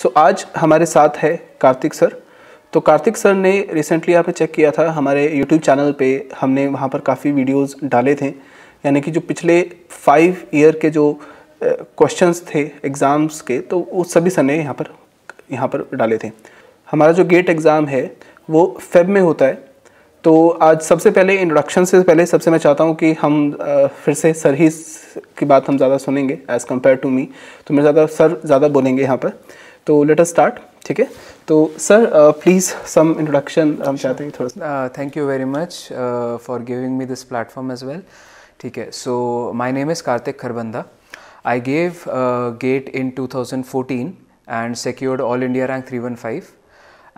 सो आज हमारे साथ है कार्तिक सर तो कार्तिक सर ने रिसेंटली आपने चेक किया था हमारे यूट्यूब चैनल पे हमने वहाँ पर काफ़ी वीडियोस डाले थे यानी कि जो पिछले फाइव ईयर के जो क्वेश्चंस थे एग्ज़ाम्स के तो वो सभी सर ने यहाँ पर यहाँ पर डाले थे हमारा जो गेट एग्ज़ाम है वो फेब में होता है तो आज सबसे पहले इंट्रोडक्शन से पहले सबसे मैं चाहता हूँ कि हम फिर से सर ही की बात हम ज़्यादा सुनेंगे एज़ कम्पेयर टू मी तो मैं ज़्यादा सर ज़्यादा बोलेंगे यहाँ पर तो लेट अस स्टार्ट ठीक है तो सर प्लीज सम इंट्रोडक्शन हम चाहते हैं थोड़ा thank you very much for giving me this platform as well ठीक है so my name is Kartik Kharbanda I gave GATE in 2014 and secured all India rank 315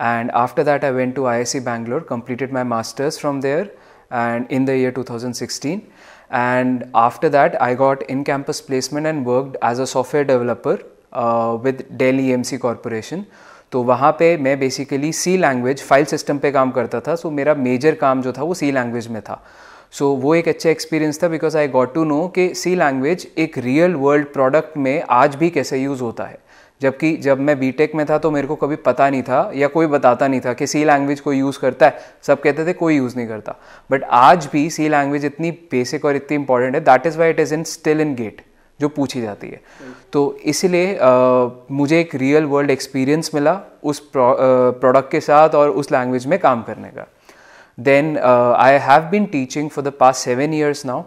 and after that I went to I I C Bangalore completed my masters from there and in the year 2016 and after that I got in campus placement and worked as a software developer with daily M C corporation तो वहाँ पे मैं basically C language file system पे काम करता था सो so मेरा major काम जो था वो सी लैंग्वेज में था सो so, वो एक अच्छा एक्सपीरियंस था because I got to know कि सी लैंग्वेज एक रियल वर्ल्ड प्रोडक्ट में आज भी कैसे यूज़ होता है जबकि जब मैं बी में था तो मेरे को कभी पता नहीं था या कोई बताता नहीं था कि सी लैंग्वेज कोई यूज़ करता है सब कहते थे कोई यूज़ नहीं करता बट आज भी सी लैंग्वेज इतनी बेसिक और इतनी इंपॉर्टेंट है that is why it is in still in GATE जो पूछी जाती है तो इसलिए मुझे एक रियल वर्ल्ड एक्सपीरियंस मिला उस प्रोडक्ट के साथ और उस लैंग्वेज में काम करने का then I have been teaching for the past seven years now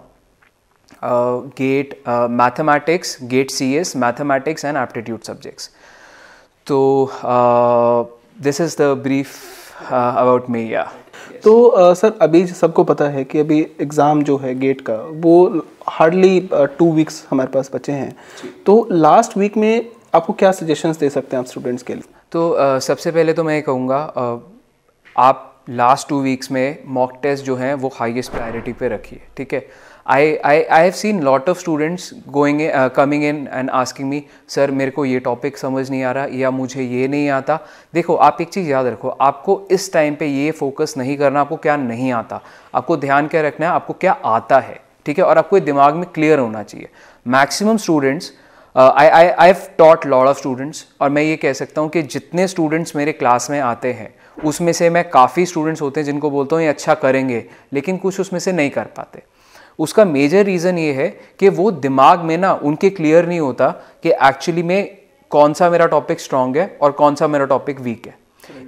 GATE mathematics GATE C S mathematics and aptitude subjects तो this is the brief about me या तो आ, सर अभी सबको पता है कि अभी एग्ज़ाम जो है गेट का वो हार्डली टू वीक्स हमारे पास बचे हैं तो लास्ट वीक में आपको क्या सजेशंस दे सकते हैं आप स्टूडेंट्स के लिए तो आ, सबसे पहले तो मैं ये कहूँगा आप लास्ट टू वीक्स में मॉक टेस्ट जो हैं वो हाईएस्ट प्रायोरिटी पे रखिए ठीक है I I I have seen lot of students going coming in and asking me sir मेरे को ये टॉपिक समझ नहीं आ रहा या मुझे ये नहीं आता देखो आप एक चीज़ याद रखो आपको इस टाइम पे ये फोकस नहीं करना आपको क्या नहीं आता आपको ध्यान क्या रखना है आपको क्या आता है ठीक है और आपको दिमाग में क्लियर होना चाहिए maximum students I I I have taught lot of students और मैं ये कह सकता हूँ कि जितने स्टूडेंट्स मेरे क्लास में आते हैं उसमें से मैं काफ़ी स्टूडेंट्स होते हैं जिनको बोलता हूँ ये अच्छा करेंगे लेकिन कुछ उसमें से नहीं कर पाते उसका मेजर रीज़न ये है कि वो दिमाग में ना उनके क्लियर नहीं होता कि एक्चुअली में कौन सा मेरा टॉपिक स्ट्रांग है और कौन सा मेरा टॉपिक वीक है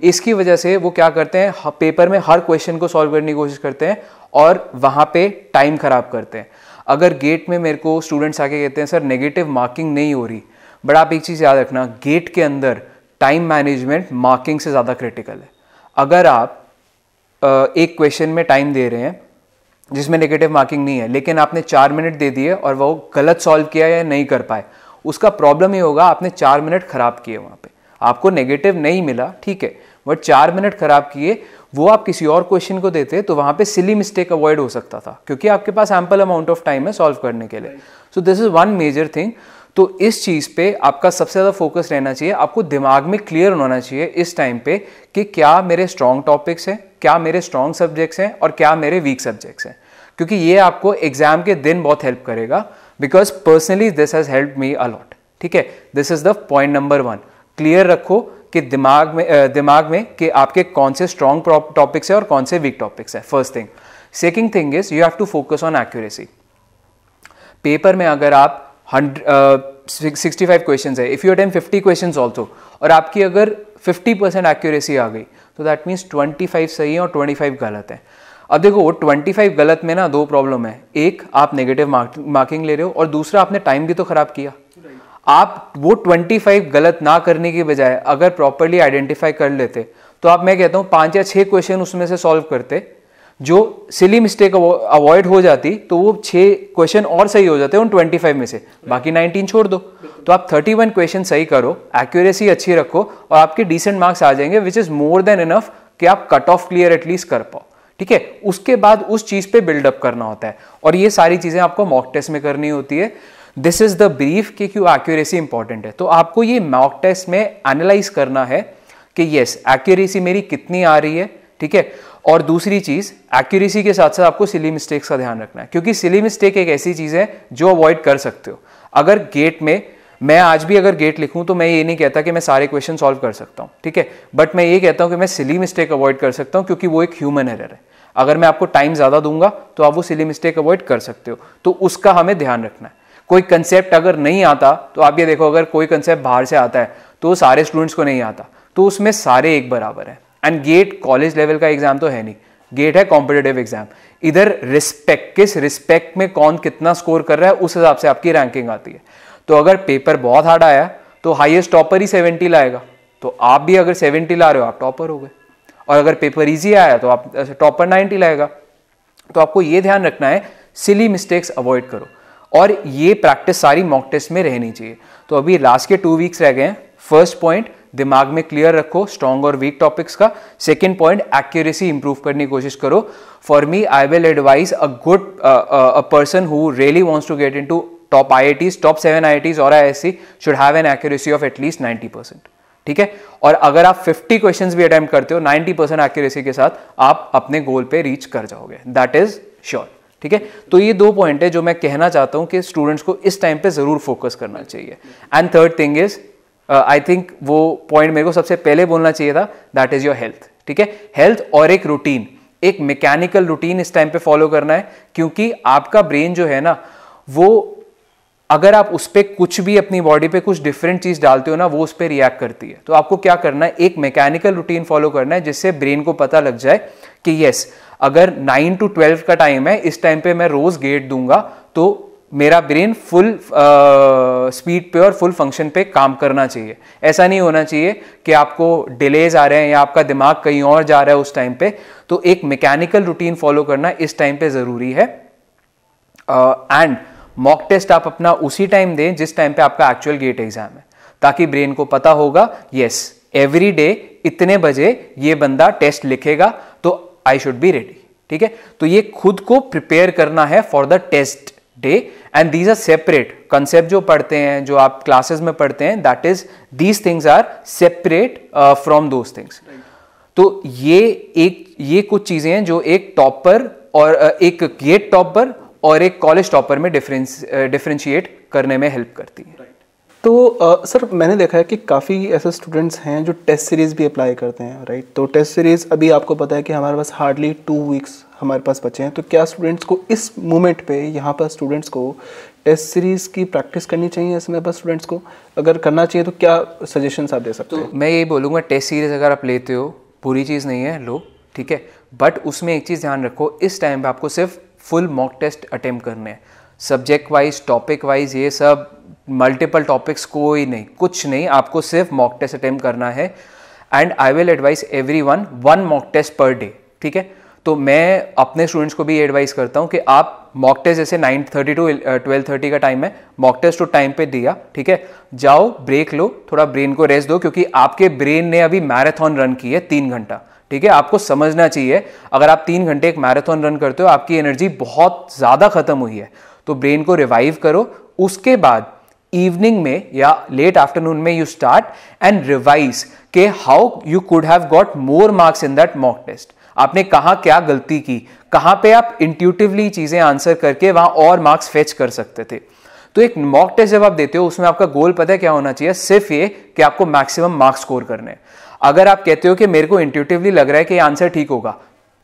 इसकी वजह से वो क्या करते हैं पेपर में हर क्वेश्चन को सॉल्व करने की कोशिश करते हैं और वहाँ पे टाइम ख़राब करते हैं अगर गेट में मेरे को स्टूडेंट्स आके कहते हैं सर नेगेटिव मार्किंग नहीं हो रही बट आप एक चीज़ याद रखना गेट के अंदर टाइम मैनेजमेंट मार्किंग से ज़्यादा क्रिटिकल है अगर आप एक क्वेश्चन में टाइम दे रहे हैं जिसमें नेगेटिव मार्किंग नहीं है लेकिन आपने चार मिनट दे दिए और वो गलत सॉल्व किया या नहीं कर पाए उसका प्रॉब्लम ये होगा आपने चार मिनट खराब किए वहाँ पे आपको नेगेटिव नहीं मिला ठीक है बट चार मिनट खराब किए वो आप किसी और क्वेश्चन को देते तो वहाँ पे सिली मिस्टेक अवॉइड हो सकता था क्योंकि आपके पास एम्पल अमाउंट ऑफ टाइम है सॉल्व करने के लिए so this is one major thing तो इस चीज़ पे आपका सबसे ज़्यादा फोकस रहना चाहिए आपको दिमाग में क्लियर होना चाहिए इस टाइम पे कि क्या मेरे स्ट्रॉन्ग टॉपिक्स हैं क्या मेरे स्ट्रॉन्ग सब्जेक्ट्स हैं और क्या मेरे वीक सब्जेक्ट्स हैं क्योंकि ये आपको एग्जाम के दिन बहुत हेल्प करेगा because personally this has help me a lot ठीक है this is the point number one clear रखो कि दिमाग में दिमाग में कि आपके कौन से स्ट्रॉन्ग टॉपिक्स हैं और कौन से वीक टॉपिक्स हैं first thing second thing is you have to focus on accuracy paper में अगर आप सिक्सटी फाइव क्वेश्चन है if you attempt fifty question also और आपकी अगर फिफ्टी परसेंट एक्यूरेसी आ गई तो दैट मीन्स ट्वेंटी फाइव सही है और ट्वेंटी फाइव गलत है अब देखो ट्वेंटी फाइव गलत में ना दो प्रॉब्लम है एक आप नेगेटिव मार्किंग ले रहे हो और दूसरा आपने टाइम भी तो खराब किया आप वो ट्वेंटी फाइव गलत ना करने के बजाय अगर प्रॉपरली आइडेंटिफाई कर लेते तो आप मैं कहता हूँ पांच या छह क्वेश्चन उसमें से सॉल्व करते जो सिली मिस्टेक अवॉइड हो जाती तो वो छः क्वेश्चन और सही हो जाते हैं उन फाइव में से बाकी नाइनटीन छोड़ दो तो आप वन क्वेश्चन सही करो एक्यूरेसी अच्छी रखो और आपके डिसेंट मार्क्स आ जाएंगे which is more than enough कि आप कट ऑफ क्लियर एटलीस्ट कर पाओ ठीक है उसके बाद उस चीज़ पे बिल्डअप करना होता है और ये सारी चीज़ें आपको मॉक टेस्ट में करनी होती है दिस इज़ द ब्रीफ कि क्यों एक्यूरेसी इंपॉर्टेंट है तो आपको ये मॉक टेस्ट में एनालाइज करना है कि येस एक्यूरेसी मेरी कितनी आ रही है ठीक है और दूसरी चीज़ एक्यूरेसी के साथ साथ आपको सिली मिस्टेक्स का ध्यान रखना है क्योंकि सिली मिस्टेक एक ऐसी चीज़ है जो अवॉइड कर सकते हो अगर गेट में मैं आज भी अगर गेट लिखूं तो मैं ये नहीं कहता कि मैं सारे क्वेश्चन सॉल्व कर सकता हूं ठीक है बट मैं ये कहता हूं कि मैं सिली मिस्टेक अवॉइड कर सकता हूं क्योंकि वो एक ह्यूमन एरर है अगर मैं आपको टाइम ज़्यादा दूंगा तो आप वो सिली मिस्टेक अवॉइड कर सकते हो तो उसका हमें ध्यान रखना है कोई कंसेप्ट अगर नहीं आता तो आप ये देखो अगर कोई कंसेप्ट बाहर से आता है तो सारे स्टूडेंट्स को नहीं आता तो उसमें सारे एक बराबर है एंड गेट कॉलेज लेवल का एग्जाम तो है नहीं गेट है कॉम्पिटेटिव एग्जाम इधर रिस्पेक्ट किस रिस्पेक्ट में कौन कितना स्कोर कर रहा है उस हिसाब से आपकी रैंकिंग आती है तो अगर पेपर बहुत हार्ड आया तो हाइएस्ट टॉपर ही सेवेंटी लाएगा तो आप भी अगर सेवेंटी ला रहे हो आप टॉपर हो गए और अगर पेपर ईजी आया तो आप टॉपर अच्छा, नाइन्टी लाएगा तो आपको ये ध्यान रखना है सिली मिस्टेक्स अवॉइड करो और ये प्रैक्टिस सारी मॉक टेस्ट में रहनी चाहिए तो अभी लास्ट के टू वीक्स रह गए हैं फर्स्ट पॉइंट दिमाग में क्लियर रखो स्ट्रॉन्ग और वीक टॉपिक्स का सेकेंड पॉइंट एक्यूरेसी इंप्रूव करने की कोशिश करो for me I will advise a good a person who really wants to get into top IITs top seven IITs और I S C should have an accuracy of at least ninety percent ठीक है और अगर आप 50 question भी attempt करते हो 90 percent accuracy के साथ आप अपने गोल पे रीच कर जाओगे दैट इज श्योर ठीक है तो ये दो पॉइंट है जो मैं कहना चाहता हूं कि स्टूडेंट्स को इस टाइम पे जरूर फोकस करना चाहिए and third thing is I uh, think वो पॉइंट मेरे को सबसे पहले बोलना चाहिए था दैट इज़ योर हेल्थ ठीक है हेल्थ और एक रूटीन एक मैकेनिकल रूटीन इस टाइम पे फॉलो करना है क्योंकि आपका ब्रेन जो है ना वो अगर आप उस पर कुछ भी अपनी बॉडी पे कुछ डिफरेंट चीज़ डालते हो ना वो उस पर रिएक्ट करती है तो आपको क्या करना है एक मैकेनिकल रूटीन फॉलो करना है जिससे ब्रेन को पता लग जाए कि येस अगर नाइन टू ट्वेल्व का टाइम है इस टाइम पे मैं रोज़ गेट दूंगा तो मेरा ब्रेन फुल स्पीड पे और फुल फंक्शन पे काम करना चाहिए ऐसा नहीं होना चाहिए कि आपको डिलेज आ रहे हैं या आपका दिमाग कहीं और जा रहा है उस टाइम पे तो एक मैकेनिकल रूटीन फॉलो करना इस टाइम पे ज़रूरी है एंड मॉक टेस्ट आप अपना उसी टाइम दें जिस टाइम पे आपका एक्चुअल गेट एग्जाम है ताकि ब्रेन को पता होगा यस एवरी डे इतने बजे ये बंदा टेस्ट लिखेगा तो आई शुड बी रेडी ठीक है तो ये खुद को प्रिपेयर करना है for the test day and these are separate concept जो पढ़ते हैं जो आप क्लासेस में पढ़ते हैं that is these things are separate from those things तो ये एक ये कुछ चीज़ें हैं जो एक टॉपर uh, और एक गेट टॉपर और एक कॉलेज टॉपर में डिफरेंस डिफ्रेंशिएट uh, करने में हेल्प करती है तो आ, uh, सर मैंने देखा है कि काफ़ी ऐसे स्टूडेंट्स हैं जो टेस्ट सीरीज़ भी अप्लाई करते हैं राइट तो टेस्ट सीरीज़ अभी आपको पता है कि हमारे पास हार्डली टू वीक्स हमारे पास बचे हैं तो क्या स्टूडेंट्स को इस मोमेंट पे यहाँ पर स्टूडेंट्स को टेस्ट सीरीज़ की प्रैक्टिस करनी चाहिए इस समय पर स्टूडेंट्स को अगर करना चाहिए तो क्या सजेशन आप दे सकते हो तो मैं ये बोलूँगा टेस्ट सीरीज़ अगर आप लेते हो बुरी चीज़ नहीं है लो ठीक है बट उसमें एक चीज़ ध्यान रखो इस टाइम पर आपको सिर्फ फुल मॉक टेस्ट अटैम्प्ट करने हैं सब्जेक्ट वाइज टॉपिक वाइज ये सब मल्टीपल टॉपिक्स कोई नहीं कुछ नहीं आपको सिर्फ मॉक टेस्ट अटैम्प्ट करना है and I will advise everyone one mock test per day ठीक है तो मैं अपने स्टूडेंट्स को भी ये एडवाइस करता हूँ कि आप मॉक टेस्ट जैसे nine thirty to twelve thirty का टाइम है मॉक टेस्ट तो टाइम पे दिया ठीक है जाओ ब्रेक लो थोड़ा ब्रेन को रेस्ट दो क्योंकि आपके ब्रेन ने अभी मैराथन रन की है तीन घंटा ठीक है आपको समझना चाहिए अगर आप तीन घंटे एक मैराथन रन करते हो आपकी एनर्जी बहुत ज़्यादा ख़त्म हुई है तो ब्रेन को रिवाइव करो उसके बाद इवनिंग में या लेट आफ्टरनून में यू स्टार्ट एंड रिवाइज के how you could have got more marks in that mock test आपने कहाँ क्या गलती की कहाँ पे आप इंट्यूटिवली चीज़ें आंसर करके वहाँ और मार्क्स फेच कर सकते थे तो एक मॉक टेस्ट जब आप देते हो उसमें आपका गोल पता है क्या होना चाहिए सिर्फ ये कि आपको मैक्सिमम मार्क्स स्कोर करने अगर आप कहते हो कि मेरे को इंट्यूटिवली लग रहा है कि आंसर ठीक होगा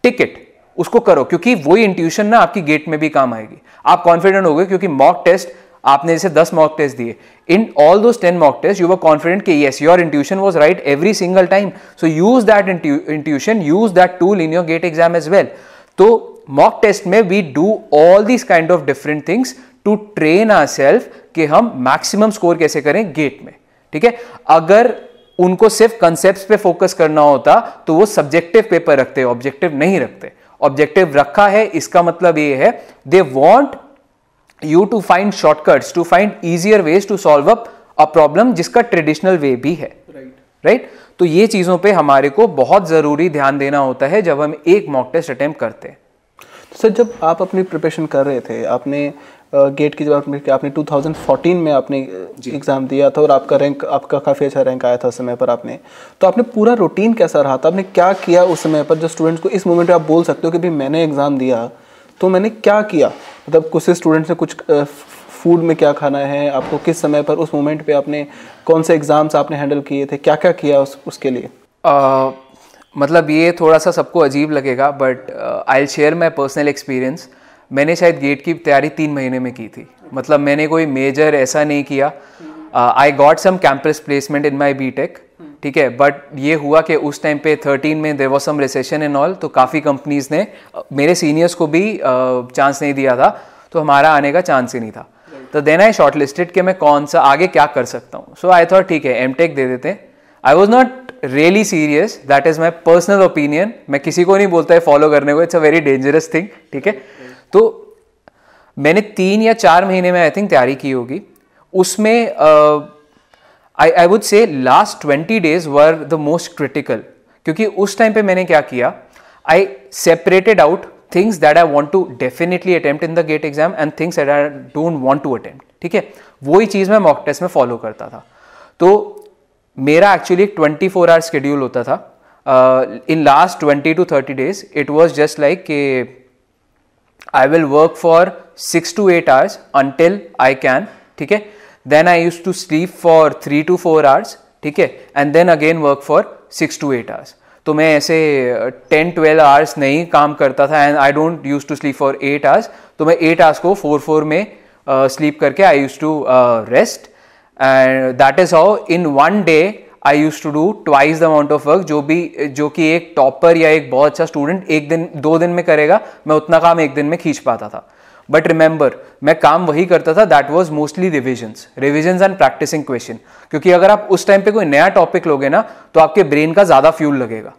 टिकट उसको करो क्योंकि वही इंट्यूशन ना आपकी गेट में भी काम आएगी आप कॉन्फिडेंट हो गए क्योंकि मॉक टेस्ट आपने जैसे 10 मॉक टेस्ट दिए in all those 10 mock test you were confident कि yes your intuition was right every single time so use that intuition use that tool in your GATE exam as well तो mock test में we do all this kind of different things to train our self कि हम maximum score कैसे करें gate में ठीक है अगर उनको सिर्फ कंसेप्ट पे फोकस करना होता तो वो सब्जेक्टिव पेपर रखते ऑब्जेक्टिव नहीं रखते ऑब्जेक्टिव रखा है इसका मतलब ये है they want you to find shortcuts to find easier ways to solve up a problem जिसका ट्रेडिशनल वे भी है राइट right. right? तो ये चीज़ों पे हमारे को बहुत ज़रूरी ध्यान देना होता है जब हम एक मॉक टेस्ट अटेम्प करते हैं सर जब आप अपनी प्रिपरेशन कर रहे थे आपने गेट की जब आपने आपने 2014 में आपने एग्ज़ाम दिया था और आपका रैंक आपका काफ़ी अच्छा रैंक आया था उस समय पर आपने तो आपने पूरा रूटीन कैसा रहा था आपने क्या किया उस समय पर जो स्टूडेंट्स को इस मोमेंट में आप बोल सकते हो कि भाई मैंने एग्ज़ाम दिया तो मैंने क्या किया मतलब कुछ स्टूडेंट्स ने कुछ फूड में क्या खाना है आपको किस समय पर उस मोमेंट पे आपने कौन से एग्ज़ाम्स आपने हैंडल किए थे क्या क्या किया उस, उसके लिए आ, मतलब ये थोड़ा सा सबको अजीब लगेगा but I share my personal experience मैंने शायद गेट की तैयारी तीन महीने में की थी मतलब मैंने कोई मेजर ऐसा नहीं किया I got some campus placement in my B Tech ठीक है बट ये हुआ कि उस टाइम पे 13 में there was some recession and all तो काफ़ी कंपनीज ने मेरे सीनियर्स को भी चांस नहीं दिया था तो हमारा आने का चांस ही नहीं था तो देन आई शॉर्ट लिस्टेड कि मैं कौन सा आगे क्या कर सकता हूँ सो आई थॉट ठीक है एम टेक दे देते हैं I was not really serious that is my personal opinion मैं किसी को नहीं बोलता है फॉलो करने को it's a very dangerous thing ठीक है तो मैंने तीन या चार महीने में आई थिंक तैयारी की होगी उसमें uh, I I would say last twenty days were the most critical क्योंकि उस टाइम पे मैंने क्या किया I separated out things that I want to definitely attempt in the GATE exam and things that I don't want to attempt ठीक है वही चीज़ मैं मॉक टेस्ट में फॉलो करता था तो मेरा एक्चुअली एक ट्वेंटी फोर आवर शेड्यूल होता था in last twenty to thirty days it was just like के I will work for six to eight hours until I can ठीक है then I use to sleep for three to four hours ठीक है and then again work for six to eight hours तो मैं ऐसे ten twelve hours नहीं काम करता था and I don't use to sleep for eight hours तो मैं एट आवर्स को फोर फोर में स्लीप uh, करके I use to rest and that is how in one day I use to do twice the amount of work जो भी जो कि एक टॉपर या एक बहुत अच्छा स्टूडेंट एक दिन दो दिन में करेगा मैं उतना काम एक दिन में खींच पाता था बट रिमेंबर मैं काम वही करता था that was mostly revision revision and practicing question क्योंकि अगर आप उस टाइम पे कोई नया टॉपिक लोगे ना तो आपके ब्रेन का ज़्यादा फ्यूल लगेगा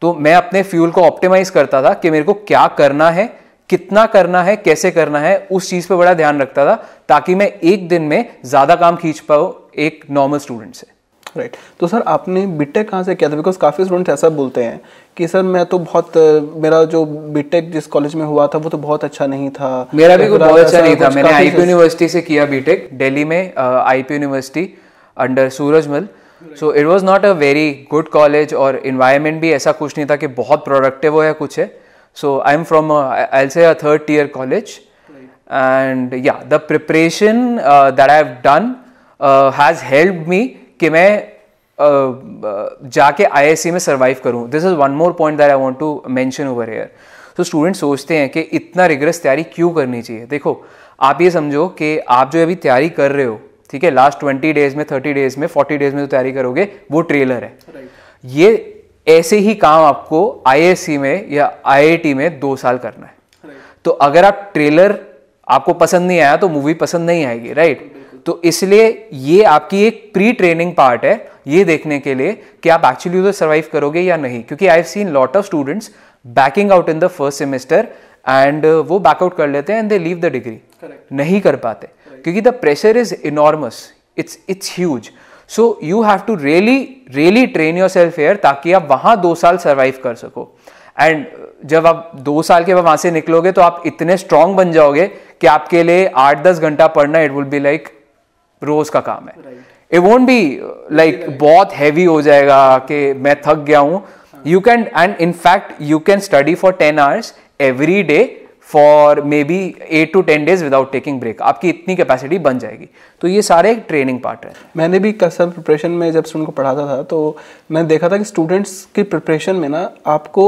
तो मैं अपने फ्यूल को ऑप्टिमाइज करता था कि मेरे को क्या करना है कितना करना है कैसे करना है उस चीज़ पे बड़ा ध्यान रखता था ताकि मैं एक दिन में ज़्यादा काम खींच पाऊँ एक नॉर्मल स्टूडेंट से राइट right. तो सर आपने बीटेक कहाँ से किया था बिकॉज काफ़ी स्टूडेंट्स ऐसा बोलते हैं कि सर मैं तो बहुत मेरा जो बीटेक जिस कॉलेज में हुआ था वो तो बहुत अच्छा नहीं था मेरा भी कुछ बहुत अच्छा नहीं था मैंने आई यूनिवर्सिटी से किया बीटेक दिल्ली में I university under Surajmal so it was not a very good college और इन्वायरमेंट भी ऐसा कुछ नहीं था कि बहुत प्रोडक्टिव हो या कुछ है सो आई एम फ्रॉम आई से a third tier college and या the preparation that I have done has help मी कि मैं जाके आईआईसी में सर्वाइव करूं this is one more point that I want to mention over here तो student सोचते हैं कि इतना रिग्रेस तैयारी क्यों करनी चाहिए देखो आप ये समझो कि आप जो अभी तैयारी कर रहे हो ठीक है लास्ट ट्वेंटी डेज में थर्टी डेज में फोर्टी डेज में जो तैयारी करोगे वो ट्रेलर है ये ऐसे ही काम आपको आई में या आई में दो साल करना है तो अगर आप ट्रेलर आपको पसंद नहीं आया तो मूवी पसंद नहीं आएगी राइट right? तो इसलिए ये आपकी एक प्री ट्रेनिंग पार्ट है ये देखने के लिए कि आप एक्चुअली उधर सर्वाइव करोगे या नहीं क्योंकि I have seen lot of students backing out in the first semester and वो बैकआउट कर लेते हैं and they leave the degree नहीं कर पाते क्योंकि the pressure is enormous it's it's huge so you have to really really train yourself here ताकि आप वहां दो साल सर्वाइव कर सको एंड uh, जब आप दो साल के बाद वहाँ से निकलोगे तो आप इतने स्ट्रांग बन जाओगे कि आपके लिए आठ दस घंटा पढ़ना इट विल बी लाइक रोज का काम है इट वोंट बी लाइक बहुत हैवी हो जाएगा कि मैं थक गया हूँ you can and in fact you can study for ten hours every day for maybe eight to ten days without taking break आपकी इतनी कैपेसिटी बन जाएगी तो ये सारे ट्रेनिंग पार्ट है मैंने भी कसल प्रिपरेशन में जब स्टूडेंट को पढ़ाता था तो मैंने देखा था कि स्टूडेंट्स की प्रिपरेशन में ना आपको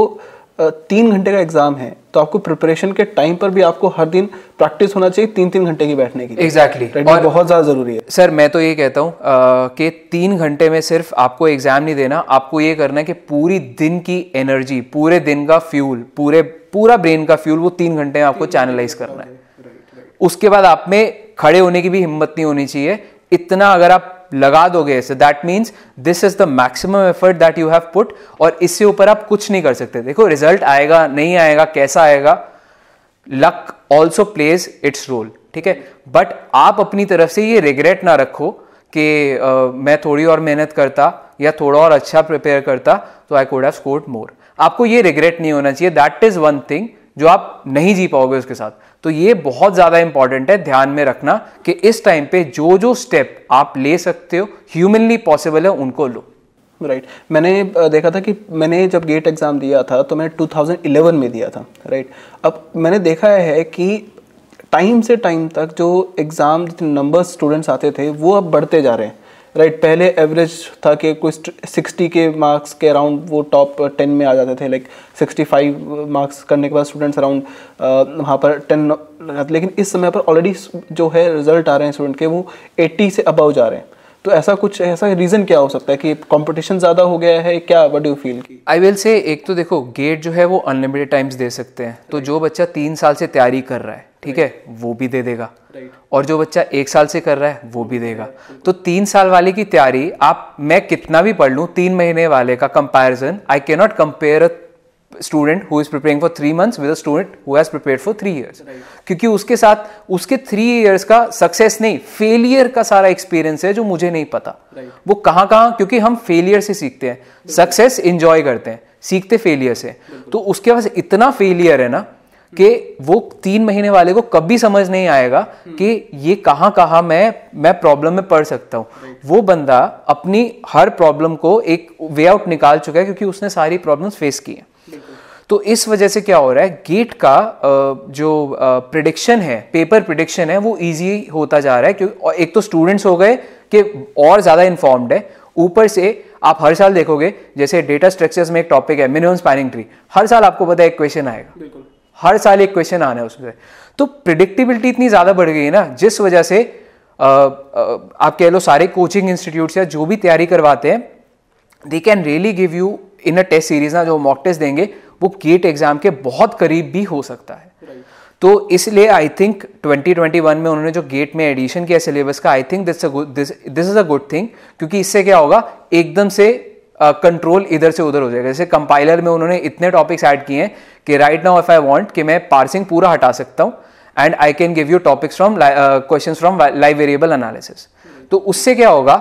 तीन घंटे का एग्जाम है तो आपको प्रिपरेशन के टाइम पर भी आपको हर दिन प्रैक्टिस होना चाहिए तीन तीन घंटे की बैठने की एग्जैक्टली exactly. और बहुत ज़्यादा ज़रूरी है सर मैं तो ये कहता हूँ कि तीन घंटे में सिर्फ आपको एग्ज़ाम नहीं देना आपको ये करना है कि पूरी दिन की एनर्जी पूरे दिन का फ्यूल पूरे पूरा ब्रेन का फ्यूल वो तीन घंटे में आपको चैनलाइज करना है उसके बाद आप में खड़े होने की भी हिम्मत नहीं होनी चाहिए इतना अगर आप लगा दोगे इसे that means this is the maximum effort that you have put और इससे ऊपर आप कुछ नहीं कर सकते देखो रिजल्ट आएगा नहीं आएगा कैसा आएगा luck also plays its role ठीक है बट आप अपनी तरफ से ये रिग्रेट ना रखो कि uh, मैं थोड़ी और मेहनत करता या थोड़ा और अच्छा प्रिपेयर करता तो I could have scored more आपको ये रिग्रेट नहीं होना चाहिए दैट इज वन थिंग जो आप नहीं जी पाओगे उसके साथ तो ये बहुत ज़्यादा इंपॉर्टेंट है ध्यान में रखना कि इस टाइम पे जो जो स्टेप आप ले सकते हो ह्यूमनली पॉसिबल है उनको लो राइट right. मैंने देखा था कि मैंने जब गेट एग्ज़ाम दिया था तो मैंने 2011 में दिया था राइट right. अब मैंने देखा है कि टाइम से टाइम तक जो एग्ज़ाम जितने नंबर स्टूडेंट्स आते थे वो अब बढ़ते जा रहे हैं राइट right, पहले एवरेज था कि कुछ सिक्सटी के मार्क्स के अराउंड वो टॉप टेन में आ जाते थे लाइक सिक्सटी फाइव मार्क्स करने के बाद स्टूडेंट्स अराउंड uh, वहाँ पर टेन लेकिन इस समय पर ऑलरेडी जो है रिजल्ट आ रहे हैं स्टूडेंट के वो एट्टी से अबव जा रहे हैं तो ऐसा कुछ ऐसा रीज़न क्या हो सकता है कि कंपटीशन ज़्यादा हो गया है क्या वट यू फील की आई विल से एक तो देखो गेट जो है वो अनलिमिटेड टाइम्स दे सकते हैं तो जो बच्चा तीन साल से तैयारी कर रहा है ठीक है वो भी दे देगा और जो बच्चा एक साल से कर रहा है वो भी देगा तो तीन साल वाले की तैयारी आप मैं कितना भी पढ़ लूँ तीन महीने वाले का comparison I can not compare a student who is preparing for three months with a student who has prepare for three years क्योंकि उसके साथ उसके थ्री ईयर्स का सक्सेस नहीं फेलियर का सारा एक्सपीरियंस है जो मुझे नहीं पता वो कहाँ कहाँ क्योंकि हम फेलियर से सीखते हैं सक्सेस इंजॉय करते हैं सीखते फेलियर से तो उसके पास इतना फेलियर है ना कि वो तीन महीने वाले को कभी समझ नहीं आएगा कि ये कहाँ कहाँ मैं मैं प्रॉब्लम में पढ़ सकता हूँ वो बंदा अपनी हर प्रॉब्लम को एक वे आउट निकाल चुका है क्योंकि उसने सारी प्रॉब्लम्स फेस की हैं तो इस वजह से क्या हो रहा है गेट का जो प्रिडिक्शन है पेपर प्रिडिक्शन है वो ईजी होता जा रहा है क्योंकि एक तो स्टूडेंट्स हो गए कि और ज़्यादा इन्फॉर्म्ड है ऊपर से आप हर साल देखोगे जैसे डेटा स्ट्रक्चर्स में एक टॉपिक है मिनिमम स्पैनिंग ट्री हर साल आपको पता है एक क्वेश्चन आएगा बिल्कुल हर साल एक क्वेश्चन आना है उसमें तो प्रिडिक्टिबिलिटी इतनी ज़्यादा बढ़ गई है ना जिस वजह से आ, आ, आप कह लो सारे कोचिंग इंस्टीट्यूट्स या जो भी तैयारी करवाते हैं they can really give you in a test series ना जो मॉक टेस्ट देंगे वो गेट एग्जाम के बहुत करीब भी हो सकता है तो इसलिए आई थिंक 2021 में उन्होंने जो गेट में एडिशन किया सिलेबस का I think this this is a good thing क्योंकि इससे क्या होगा एकदम से कंट्रोल uh, इधर से उधर हो जाएगा जैसे कंपाइलर में उन्होंने इतने टॉपिक्स ऐड किए हैं कि right now if I want कि मैं पार्सिंग पूरा हटा सकता हूँ and I can give you topics from question from live variable analysis तो उससे क्या होगा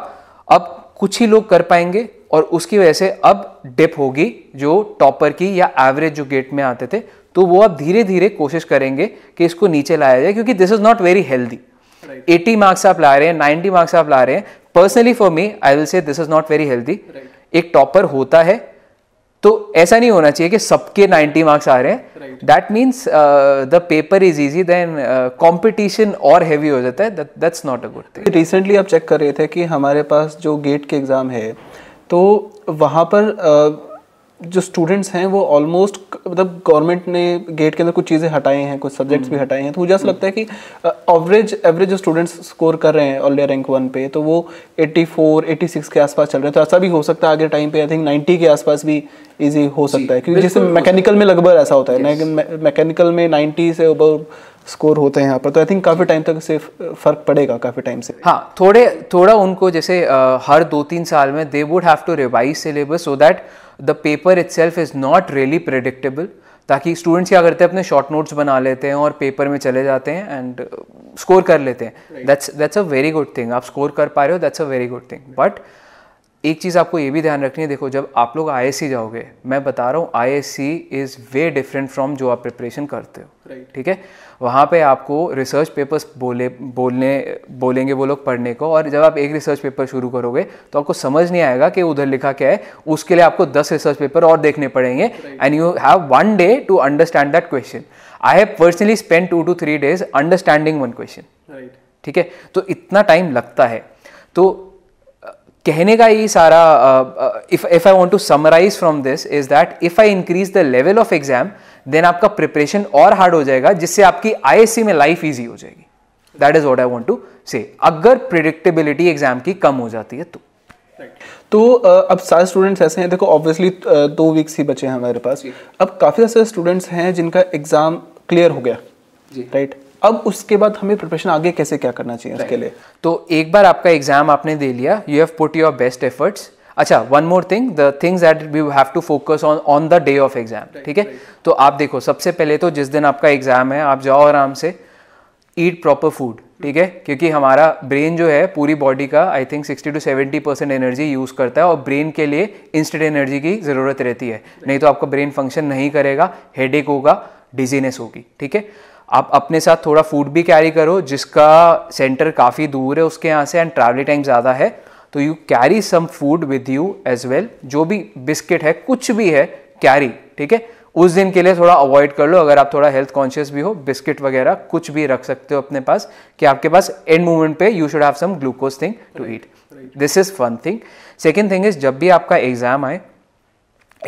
अब कुछ ही लोग कर पाएंगे और उसकी वजह से अब डिप होगी जो टॉपर की या एवरेज जो गेट में आते थे तो वो अब धीरे धीरे कोशिश करेंगे कि इसको नीचे लाया जाए क्योंकि this is not very healthy eighty marks आप ला रहे हैं नाइन्टी मार्क्स आप ला रहे हैं personally for me I will say this is not very healthy एक टॉपर होता है तो ऐसा नहीं होना चाहिए कि सबके 90 मार्क्स आ रहे हैं that means the paper is easy then competition और हैवी हो जाता है that's not a good thing recently आप चेक कर रहे थे कि हमारे पास जो गेट के एग्ज़ाम है तो वहाँ पर uh, जो स्टूडेंट्स हैं वो ऑलमोस्ट मतलब गवर्नमेंट ने गेट के अंदर कुछ चीज़ें हटाए हैं कुछ सब्जेक्ट्स भी हम्म। हटाए हैं तो मुझे ऐसा लगता है कि एवरेज एवरेज जो स्टूडेंट्स स्कोर कर रहे हैं ऑल रैंक वन पे तो वो 84 86 के आसपास चल रहे हैं तो ऐसा भी हो सकता है आगे टाइम पे आई थिंक 90 के आसपास भी ईजी हो सकता है क्योंकि जैसे मैकेनिकल में लगभग ऐसा होता है ना मैकेनिकल में नाइन्टी से ओबर स्कोर होते हैं यहाँ पर तो आई थिंक काफ़ी टाइम तक से फर्क पड़ेगा काफ़ी टाइम से हाँ थोड़े थोड़ा उनको जैसे हर दो तीन साल में they would have to revise syllabus so that the paper itself is not really predictable ताकि स्टूडेंट्स क्या करते हैं अपने शॉर्ट नोट्स बना लेते हैं और पेपर में चले जाते हैं एंड स्कोर uh, कर लेते हैं that's that's a very good thing आप स्कोर कर पा रहे हो that's a very good thing but एक चीज़ आपको ये भी ध्यान रखनी है देखो जब आप लोग आई जाओगे मैं बता रहा हूँ I is way different from जो आप प्रिपरेशन करते हो right. ठीक है वहाँ पे आपको रिसर्च पेपर्स बोले बोलने बोलेंगे वो लोग पढ़ने को और जब आप एक रिसर्च पेपर शुरू करोगे तो आपको समझ नहीं आएगा कि उधर लिखा क्या है उसके लिए आपको दस रिसर्च पेपर और देखने पड़ेंगे and you have one day to understand that question I have personally spend two two three days understanding one question ठीक है तो इतना टाइम लगता है तो कहने का ये सारा if if I want to summarise from this is that if I increase the level of exam then आपका प्रिपरेशन और हार्ड हो जाएगा जिससे आपकी आईएससी में लाइफ ईजी हो जाएगी that is what I want to say अगर प्रिडिक्टेबिलिटी एग्जाम की कम हो जाती है तो तो अब सारे स्टूडेंट्स ऐसे हैं देखो ऑब्वियसली दो वीक्स ही बचे हैं हमारे पास अब काफ़ी ऐसे स्टूडेंट्स हैं जिनका एग्ज़ाम क्लियर हो गया राइट अब उसके बाद हमें प्रिपरेशन आगे कैसे क्या करना चाहिए उसके लिए तो एक बार आपका एग्ज़ाम आपने दे लिया you have put your best efforts अच्छा one more thing the things that we have to focus on on the day of exam ठीक है तो आप देखो सबसे पहले तो जिस दिन आपका एग्जाम है आप जाओ आराम से ईट प्रॉपर फूड ठीक है क्योंकि हमारा ब्रेन जो है पूरी बॉडी का I think 60 to 70 percent energy use करता है और ब्रेन के लिए इंस्टेंट एनर्जी की ज़रूरत रहती है नहीं तो आपका ब्रेन फंक्शन नहीं करेगा हेडेक होगा डिजीनेस होगी ठीक है आप अपने साथ थोड़ा फूड भी कैरी करो जिसका सेंटर काफ़ी दूर है उसके यहाँ से एंड ट्रैवलिंग टाइम ज़्यादा है तो you carry some food with you as well जो भी बिस्किट है कुछ भी है कैरी ठीक है उस दिन के लिए थोड़ा अवॉइड कर लो अगर आप थोड़ा हेल्थ कॉन्शियस भी हो बिस्किट वगैरह कुछ भी रख सकते हो अपने पास कि आपके पास एंड मोमेंट पे you should have some glucose thing to eat this is fun thing second thing is जब भी आपका एग्जाम आए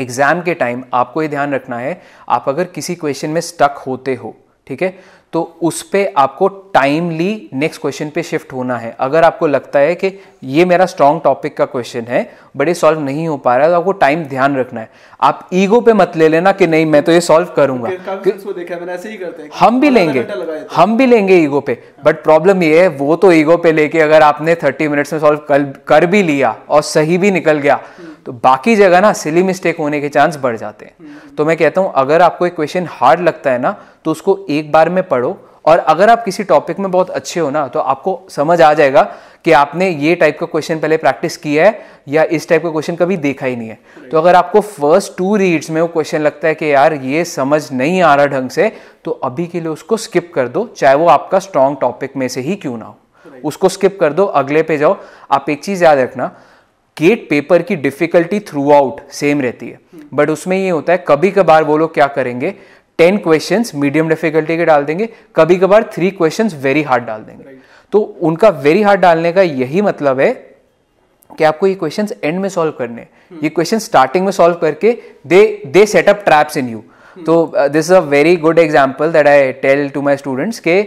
एग्जाम के टाइम आपको ये ध्यान रखना है आप अगर किसी क्वेश्चन में स्टक होते हो ठीक है तो उस पर आपको टाइमली नेक्स्ट क्वेश्चन पे शिफ्ट होना है अगर आपको लगता है कि ये मेरा स्ट्रॉन्ग टॉपिक का क्वेश्चन है बट ये सॉल्व नहीं हो पा रहा है तो आपको टाइम ध्यान रखना है आप ईगो पे मत ले लेना कि नहीं मैं तो ये सॉल्व करूंगा हम भी लेंगे हम भी लेंगे ईगो पे बट प्रॉब्लम ये है वो तो ईगो पे लेके अगर आपने थर्टी मिनट्स में सॉल्व कर भी लिया और सही भी निकल गया तो बाकी जगह ना सिली मिस्टेक होने के चांस बढ़ जाते हैं हम्म। तो मैं कहता हूं अगर आपको एक क्वेश्चन हार्ड लगता है ना तो उसको एक बार में पढ़ो और अगर आप किसी टॉपिक में बहुत अच्छे हो ना तो आपको समझ आ जाएगा कि आपने ये टाइप का क्वेश्चन पहले प्रैक्टिस किया है या इस टाइप का क्वेश्चन कभी देखा ही नहीं है तो अगर आपको फर्स्ट टू रीड्स में वो क्वेश्चन लगता है कि यार ये समझ नहीं आ रहा ढंग से तो अभी के लिए उसको स्किप कर दो चाहे वो आपका स्ट्रॉन्ग टॉपिक में से ही क्यों ना हो उसको स्किप कर दो अगले पे जाओ आप एक चीज़ याद रखना गेट पेपर की डिफिकल्टी थ्रू आउट सेम रहती है बट उसमें ये होता है कभी कभार वो लोग क्या करेंगे टेन क्वेश्चन मीडियम डिफिकल्टी के डाल देंगे कभी कभार थ्री क्वेश्चन वेरी हार्ड डाल देंगे तो उनका वेरी हार्ड डालने का यही मतलब है कि आपको ये क्वेश्चन एंड में सॉल्व करने hmm. ये क्वेश्चन स्टार्टिंग में सॉल्व करके दे they set up traps in you तो this is a very good example that I tell to my students के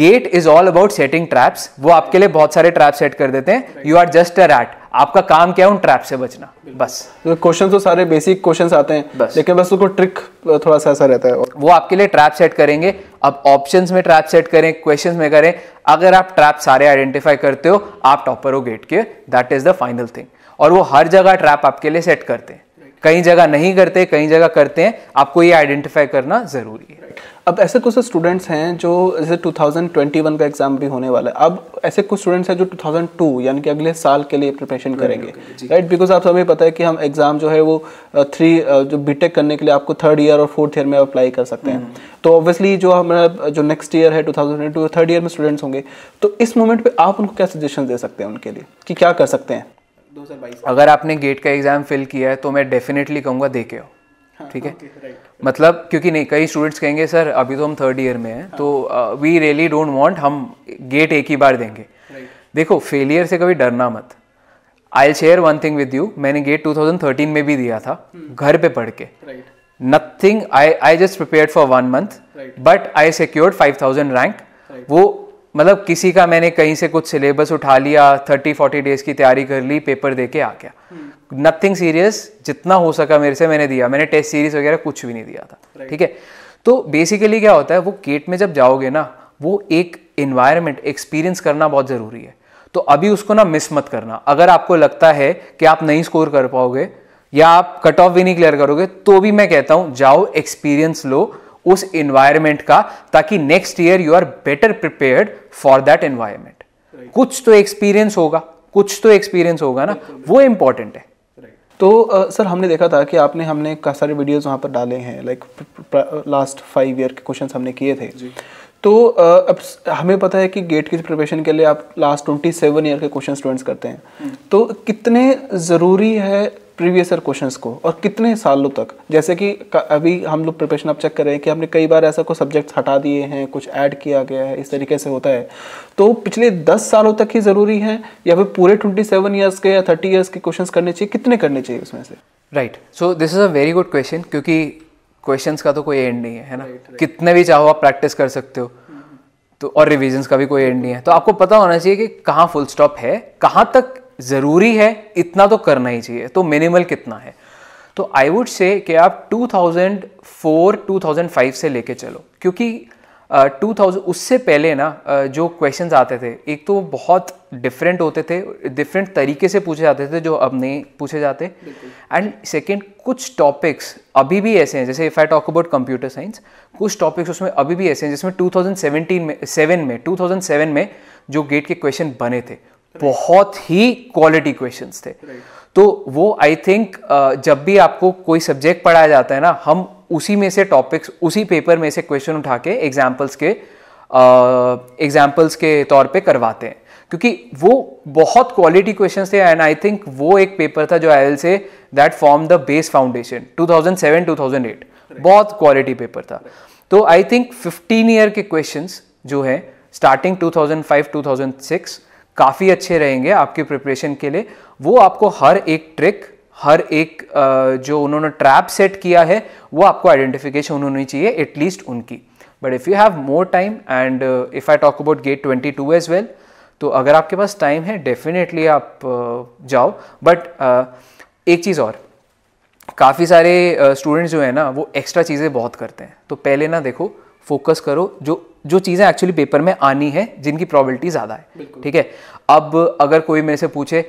GATE is all about setting traps वो आपके लिए बहुत सारे ट्रैप सेट कर देते हैं you are just a rat आपका काम क्या है उन ट्रैप से बचना बस क्वेश्चन तो, तो सारे बेसिक क्वेश्चन आते हैं बस लेकिन बस उसको ट्रिक थोड़ा सा ऐसा रहता है वो आपके लिए ट्रैप सेट करेंगे अब ऑप्शन में ट्रैप सेट करें क्वेश्चन में करें अगर आप ट्रैप सारे आइडेंटिफाई करते हो आप टॉपर हो गेट के that is the final thing और वो हर जगह ट्रैप आपके लिए सेट करते हैं कई जगह नहीं करते कई जगह करते हैं आपको ये आइडेंटिफाई करना ज़रूरी है अब ऐसे कुछ स्टूडेंट्स हैं जो जैसे 2021 का एग्ज़ाम भी होने वाला है अब ऐसे कुछ स्टूडेंट्स हैं जो 2002 यानी कि अगले साल के लिए प्रिपरेशन करेंगे राइट बिकॉज आप सभी पता है कि हम एग्ज़ाम जो है वो थ्री जो बीटेक करने के लिए आपको थर्ड ईयर और फोर्थ ईयर में अप्लाई कर सकते हैं हम्म। तो ऑब्वियसली जो हमारा जो नेक्स्ट ईयर है टू थाउजेंड थर्ड ईयर में स्टूडेंट्स होंगे तो इस मोमेंट पर आप उनको क्या सजेशन दे सकते हैं उनके लिए कि क्या कर सकते हैं 2022 अगर आपने गेट का एग्ज़ाम फिल किया है तो मैं डेफिनेटली कहूंगा दे के आओ हाँ, ठीक है मतलब क्योंकि नहीं कई स्टूडेंट्स कहेंगे सर अभी तो हम थर्ड ईयर में हैं हाँ. तो वी रियली डोंट वांट हम गेट एक ही बार देंगे right. देखो फेलियर से कभी डरना मत I share one thing with you मैंने गेट 2013 में भी दिया था hmm. घर पे पढ़ के nothing I I just prepare for one month but I secured 5000 rank वो मतलब किसी का मैंने कहीं से कुछ सिलेबस उठा लिया थर्टी फोर्टी डेज की तैयारी कर ली पेपर दे के आ गया नथिंग हम्म। सीरियस जितना हो सका मेरे से मैंने दिया मैंने टेस्ट सीरीज वगैरह कुछ भी नहीं दिया था ठीक है तो बेसिकली क्या होता है वो गेट में जब जाओगे ना वो एक इन्वायरमेंट एक्सपीरियंस करना बहुत ज़रूरी है तो अभी उसको ना मिस मत करना अगर आपको लगता है कि आप नहीं स्कोर कर पाओगे या आप कट ऑफ भी नहीं क्लियर करोगे तो भी मैं कहता हूँ जाओ एक्सपीरियंस लो उस एनवायरमेंट का ताकि next year you are better prepared for that environment कुछ तो एक्सपीरियंस होगा कुछ तो एक्सपीरियंस होगा ना वो इंपॉर्टेंट है तो सर uh, हमने देखा था कि आपने हमने काफ़ी सारे वीडियोस वहाँ पर डाले हैं लाइक लास्ट फाइव ईयर के क्वेश्चंस हमने किए थे तो uh, अब हमें पता है कि गेट की प्रिपरेशन के लिए आप लास्ट ट्वेंटी सेवन ईयर के क्वेश्चन स्टूडेंट्स करते हैं हम्म। तो कितने ज़रूरी है प्रीवियस ईयर क्वेश्चंस को और कितने सालों तक जैसे कि अभी हम लोग प्रिपरेशन आप चेक कर रहे हैं कि हमने कई बार ऐसा कोई सब्जेक्ट्स हटा दिए हैं कुछ ऐड किया गया है इस तरीके से होता है तो पिछले दस सालों तक ही ज़रूरी है या फिर पूरे ट्वेंटी सेवन ईयर्स के या थर्टी ईयर्स के क्वेश्चन करने चाहिए कितने करने चाहिए उसमें से right so this is a very good question क्योंकि क्वेश्चन का तो कोई एंड नहीं है है ना right, right. कितने भी चाहो आप प्रैक्टिस कर सकते हो तो और रिविजन्स का भी कोई एंड नहीं है तो आपको पता होना चाहिए कि कहाँ फुल स्टॉप है कहाँ तक ज़रूरी है इतना तो करना ही चाहिए तो मिनिमल कितना है तो आई वुड से कि आप 2004 2005 से लेके चलो क्योंकि टू uh, उससे पहले ना uh, जो क्वेश्चंस आते थे एक तो बहुत डिफरेंट होते थे डिफरेंट तरीके से पूछे जाते थे जो अब नहीं पूछे जाते एंड सेकेंड कुछ टॉपिक्स अभी भी ऐसे हैं जैसे if I talk about computer science कुछ टॉपिक्स उसमें अभी भी ऐसे हैं जिसमें 2017 में सेवन में 2007 में जो गेट के क्वेश्चन बने थे बहुत ही क्वालिटी क्वेश्चन थे तो वो आई थिंक जब भी आपको कोई सब्जेक्ट पढ़ाया जाता है ना हम उसी में से टॉपिक्स उसी पेपर में से क्वेश्चन उठा के एग्जाम्पल्स के एग्जाम्पल्स के तौर पे करवाते हैं क्योंकि वो बहुत क्वालिटी क्वेश्चन थे एंड आई थिंक वो एक पेपर था जो I'll say that form the base foundation 2007 2008 बहुत क्वालिटी पेपर था तो आई थिंक 15 ईयर के क्वेश्चंस जो है स्टार्टिंग 2005 2006 काफ़ी अच्छे रहेंगे आपकी प्रिपरेशन के लिए वो आपको हर एक ट्रिक हर एक जो उन्होंने ट्रैप सेट किया है वो आपको आइडेंटिफिकेशन होनी चाहिए एटलीस्ट उनकी but if you have more time and if I talk about GATE twenty two as well तो अगर आपके पास टाइम है डेफिनेटली आप जाओ बट एक चीज़ और काफ़ी सारे स्टूडेंट्स जो है ना वो एक्स्ट्रा चीज़ें बहुत करते हैं तो पहले ना देखो फोकस करो जो जो चीज़ें एक्चुअली पेपर में आनी है जिनकी प्रॉबिलिटी ज़्यादा है ठीक है अब अगर कोई मेरे से पूछे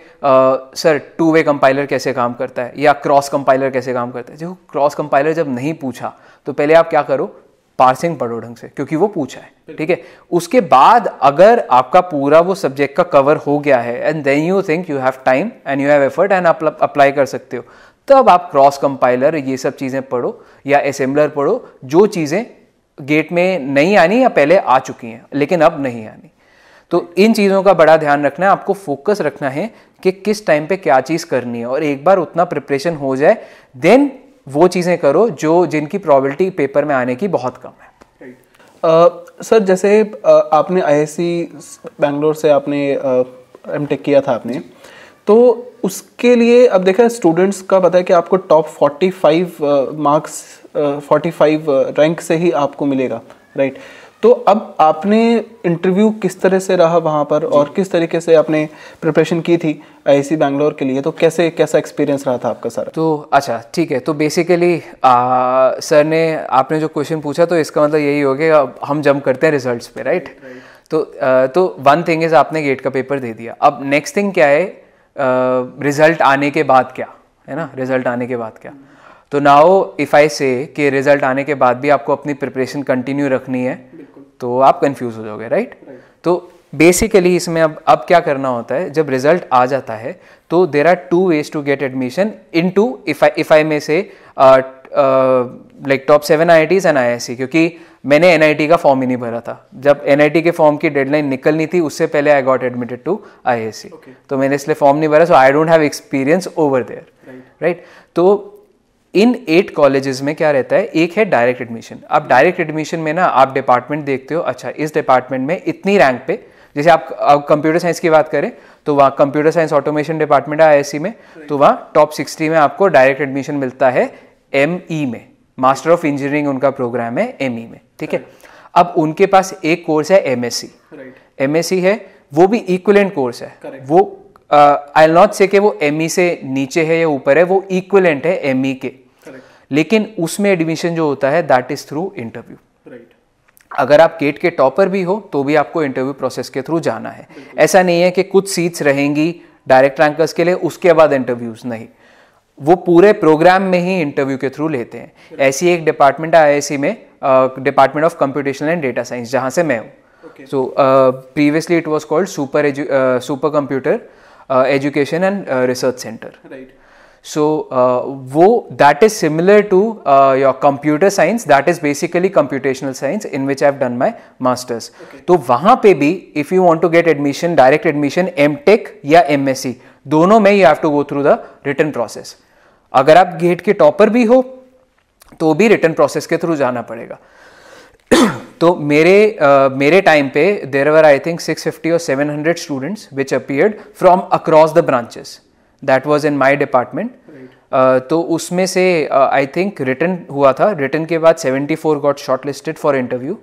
सर टू वे कंपाइलर कैसे काम करता है या क्रॉस कंपाइलर कैसे काम करता है देखो क्रॉस कंपाइलर जब नहीं पूछा तो पहले आप क्या करो पार्सिंग पढ़ो ढंग से क्योंकि वो पूछा है ठीक है उसके बाद अगर आपका पूरा वो सब्जेक्ट का कवर हो गया है and then you think you have time and you have effort and आप अप्लाई कर सकते हो तब आप क्रॉस कंपाइलर ये सब चीज़ें पढ़ो या असेंबलर पढ़ो जो चीज़ें गेट में नहीं आनी या पहले आ चुकी हैं लेकिन अब नहीं आनी तो इन चीज़ों का बड़ा ध्यान रखना है आपको फोकस रखना है कि किस टाइम पे क्या चीज़ करनी है और एक बार उतना प्रिपरेशन हो जाए देन वो चीज़ें करो जो जिनकी प्रॉबिलिटी पेपर में आने की बहुत कम है सर uh, जैसे uh, आपने आई बैंगलोर से आपने एम uh, किया था आपने तो उसके लिए अब देखा स्टूडेंट्स का पता है कि आपको top 45 marks forty five rank से ही आपको मिलेगा राइट तो अब आपने इंटरव्यू किस तरह से रहा वहाँ पर और किस तरीके से आपने प्रिपरेशन की थी आई बैंगलोर के लिए तो कैसे कैसा एक्सपीरियंस रहा था आपका सर तो अच्छा ठीक है तो बेसिकली सर ने आपने जो क्वेश्चन पूछा तो इसका मतलब यही हो गया हम जम करते हैं रिजल्ट्स पे राइट, राइट। तो आ, तो वन थिंग इज़ आपने गेट का पेपर दे दिया अब नेक्स्ट थिंग क्या है रिज़ल्ट आने के बाद क्या है ना रिज़ल्ट आने के बाद क्या तो नाओ इफ़ आई से कि रिजल्ट आने के बाद भी आपको अपनी प्रिपरेशन कंटिन्यू रखनी है तो आप कंफ्यूज हो जाओगे राइट तो बेसिकली इसमें अब अब क्या करना होता है जब रिजल्ट आ जाता है तो there are two ways to get admission into if I if I में से like top seven I and I क्योंकि मैंने एन का फॉर्म ही नहीं भरा था जब एन के फॉर्म की डेडलाइन निकलनी थी उससे पहले I got admitted to I तो मैंने इसलिए फॉर्म नहीं भरा so I don't have experience over there right तो इन एट कॉलेजेस में क्या रहता है एक है डायरेक्ट एडमिशन अब डायरेक्ट एडमिशन में ना आप डिपार्टमेंट देखते हो अच्छा इस डिपार्टमेंट में इतनी रैंक पे जैसे आप अब कंप्यूटर साइंस की बात करें तो वहाँ कंप्यूटर साइंस ऑटोमेशन डिपार्टमेंट है आई में तो वहाँ टॉप सिक्सटी में आपको डायरेक्ट एडमिशन मिलता है एम ई e में मास्टर ऑफ इंजीनियरिंग उनका प्रोग्राम है एम ई e में ठीक है अब उनके पास एक कोर्स है M S C M S C है वो भी इक्वलेंट कोर्स है वो आई नॉट से वो एम e से नीचे है या ऊपर है वो इक्वलेंट है एम e के Correct. लेकिन उसमें एडमिशन जो होता है दैट इज थ्रू इंटरव्यू अगर आप गेट के टॉपर भी हो तो भी आपको इंटरव्यू प्रोसेस के थ्रू जाना है ऐसा नहीं है कि कुछ सीट्स रहेंगी डायरेक्ट रैंकर्स के लिए उसके बाद इंटरव्यूज नहीं वो पूरे प्रोग्राम में ही इंटरव्यू के थ्रू लेते हैं ऐसी एक डिपार्टमेंट है आई e में department of computation and data science जहाँ से मैं हूँ so previously it was called super super computer education and research centre so वो that is similar to your computer science that is basically computational science in which have done my masters तो वहां पर भी if you want to get admission direct admission M tech या M S C दोनों में you have to go through the written process अगर आप GATE के टॉपर भी हो तो भी रिटर्न प्रोसेस के थ्रू जाना पड़ेगा तो मेरे uh, मेरे टाइम पे देर आर आई थिंक 650 और 700 students which appeared from across the branches that was in my department तो उसमें से आई थिंक रिटर्न हुआ था रिटर्न के बाद 74 four got shortlisted for interview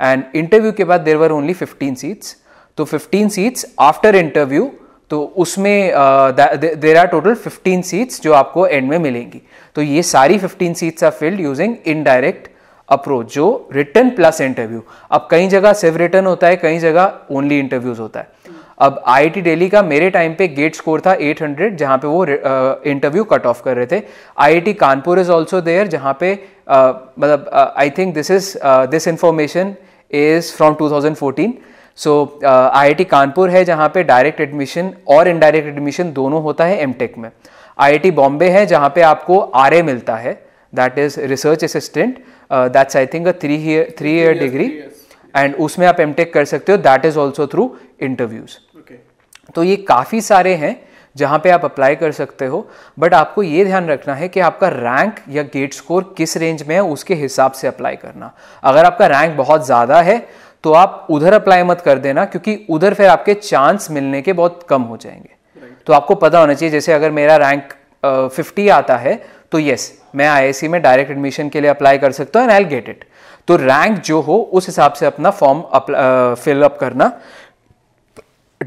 and interview के बाद देर वर ओनली 15 सीट्स तो 15 सीट्स आफ्टर इंटरव्यू तो उसमें देर आर टोटल 15 सीट्स जो आपको एंड में मिलेंगी तो ये सारी 15 seats are filled using indirect approach जो रिटर्न प्लस इंटरव्यू अब कई जगह सिर्फ रिटर्न होता है कई जगह ओनली इंटरव्यूज होता है अब आईआईटी दिल्ली का मेरे टाइम पे गेट स्कोर था 800 जहां पे वो इंटरव्यू कट ऑफ कर रहे थे IIT Kanpur is also there जहां पे uh, मतलब I think this is this information is from 2014 so IIT Kanpur है जहाँ पे डायरेक्ट एडमिशन और इनडायरेक्ट एडमिशन दोनों होता है एमटेक में आईआईटी बॉम्बे है जहाँ पे आपको आरए मिलता है that is research assistant that's I think three three year degree and उसमें आप एम कर सकते हो that is also through interviews तो ये काफ़ी सारे हैं जहां पे आप अप्लाई कर सकते हो बट आपको ये ध्यान रखना है कि आपका रैंक या गेट स्कोर किस रेंज में है उसके हिसाब से अप्लाई करना अगर आपका रैंक बहुत ज़्यादा है तो आप उधर अप्लाई मत कर देना क्योंकि उधर फिर आपके चांस मिलने के बहुत कम हो जाएंगे right. तो आपको पता होना चाहिए जैसे अगर मेरा रैंक फिफ्टी uh, आता है तो यस मैं आई में डायरेक्ट एडमिशन के लिए अप्लाई कर सकता हूँ एंड आई गेट इट तो रैंक जो हो उस हिसाब से अपना फॉर्म फिलअप करना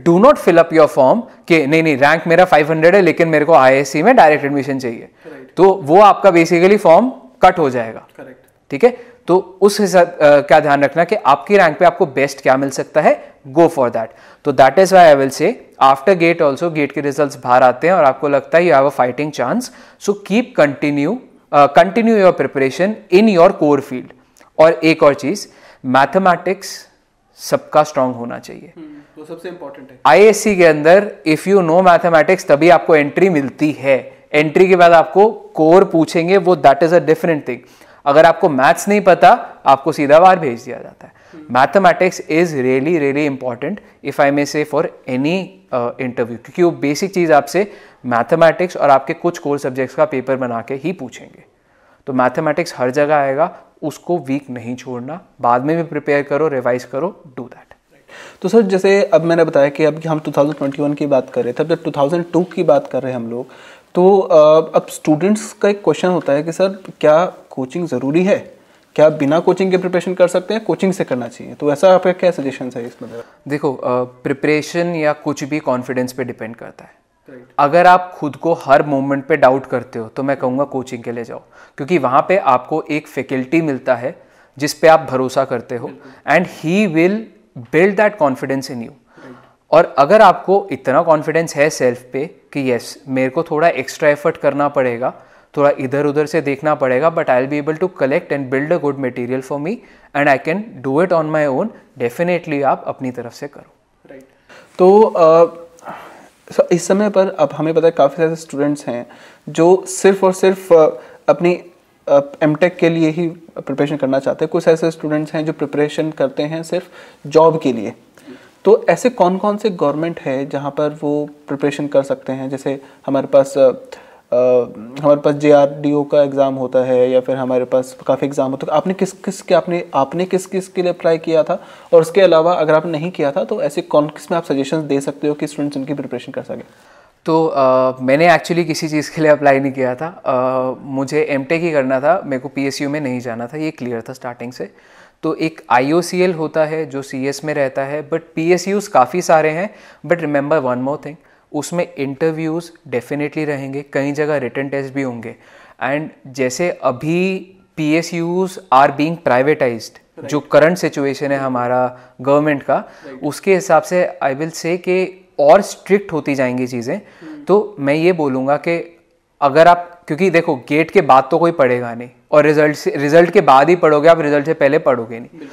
do not fill up your form कि नहीं नहीं रैंक मेरा 500 है लेकिन मेरे को आई में डायरेक्ट एडमिशन चाहिए right. तो वो आपका बेसिकली फॉर्म कट हो जाएगा करेक्ट ठीक है तो उस हिसाब का ध्यान रखना कि आपकी रैंक पे आपको बेस्ट क्या मिल सकता है गो फॉर दैट तो that is why I will say after GATE also GATE के रिजल्ट बाहर आते हैं और आपको लगता है you have a fighting chance so keep continue continue your preparation in your core field और एक और चीज मैथमेटिक्स सबका स्ट्रांग होना चाहिए हम्म, वो सबसे इंपॉर्टेंट है के अंदर इफ यू नो मैथमेटिक्स तभी आपको एंट्री मिलती है एंट्री के बाद आपको कोर पूछेंगे वो that is a different thing अगर आपको मैथ्स नहीं पता आपको सीधा बाहर भेज दिया जाता है mathematics is really really important if I may say for any interview क्योंकि वो बेसिक चीज़ आपसे मैथमेटिक्स और आपके कुछ कोर सब्जेक्ट्स का पेपर बना के ही पूछेंगे तो मैथमेटिक्स हर जगह आएगा उसको वीक नहीं छोड़ना बाद में भी प्रिपेयर करो रिवाइज करो डू दैट तो सर जैसे अब मैंने बताया कि अब हम 2021 की बात कर रहे थे अब जब 2002 की बात कर रहे हैं हम लोग तो अब स्टूडेंट्स का एक क्वेश्चन होता है कि सर क्या कोचिंग ज़रूरी है क्या बिना कोचिंग के प्रिपरेशन कर सकते हैं कोचिंग से करना चाहिए तो ऐसा आपका क्या सजेशन है इसमें देखो प्रिपरेशन या कुछ भी कॉन्फिडेंस पे डिपेंड करता है Right. अगर आप खुद को हर मोमेंट पे डाउट करते हो तो मैं कहूँगा कोचिंग के लिए जाओ क्योंकि वहाँ पे आपको एक फैकल्टी मिलता है जिस पे आप भरोसा करते हो and he will build that confidence in you और अगर आपको इतना कॉन्फिडेंस है सेल्फ पे कि यस मेरे को थोड़ा एक्स्ट्रा एफर्ट करना पड़ेगा थोड़ा इधर उधर से देखना पड़ेगा but I will be able to collect and build a good material for me and I can do it on my own definitely आप अपनी तरफ से करो राइट right. तो uh, इस समय पर अब हमें पता है काफ़ी सारे स्टूडेंट्स हैं जो सिर्फ और सिर्फ अपनी एम टेक के लिए ही प्रिपरेशन करना चाहते हैं कुछ ऐसे स्टूडेंट्स हैं जो प्रिपरेशन करते हैं सिर्फ जॉब के लिए तो ऐसे कौन कौन से गवर्नमेंट है जहाँ पर वो प्रिपरेशन कर सकते हैं जैसे हमारे पास आ, हमारे पास जे का एग्ज़ाम होता है या फिर हमारे पास काफ़ी एग्ज़ाम होता है आपने किस किस के आपने आपने किस किस के लिए अप्लाई किया था और उसके अलावा अगर आपने नहीं किया था तो ऐसे कौन किस में आप सजेशन दे सकते हो कि स्टूडेंट्स उनकी प्रिपरेशन कर सकें तो आ, मैंने एक्चुअली किसी चीज़ के लिए अप्लाई नहीं किया था आ, मुझे एम ही करना था मेरे को पी में नहीं जाना था ये क्लियर था स्टार्टिंग से तो एक आई होता है जो सी में रहता है बट पी काफ़ी सारे हैं but remember one more thing उसमें इंटरव्यूज़ डेफिनेटली रहेंगे कई जगह रिटर्न टेस्ट भी होंगे एंड जैसे अभी P S Us are being privatise जो करंट सिचुएशन है हमारा गवर्नमेंट का right. उसके हिसाब से आई विल से कि और स्ट्रिक्ट होती जाएंगी चीज़ें hmm. तो मैं ये बोलूँगा कि अगर आप क्योंकि देखो गेट के बाद तो कोई पढ़ेगा नहीं और रिजल्ट से रिजल्ट के बाद ही पढ़ोगे आप रिजल्ट से पहले पढ़ोगे नहीं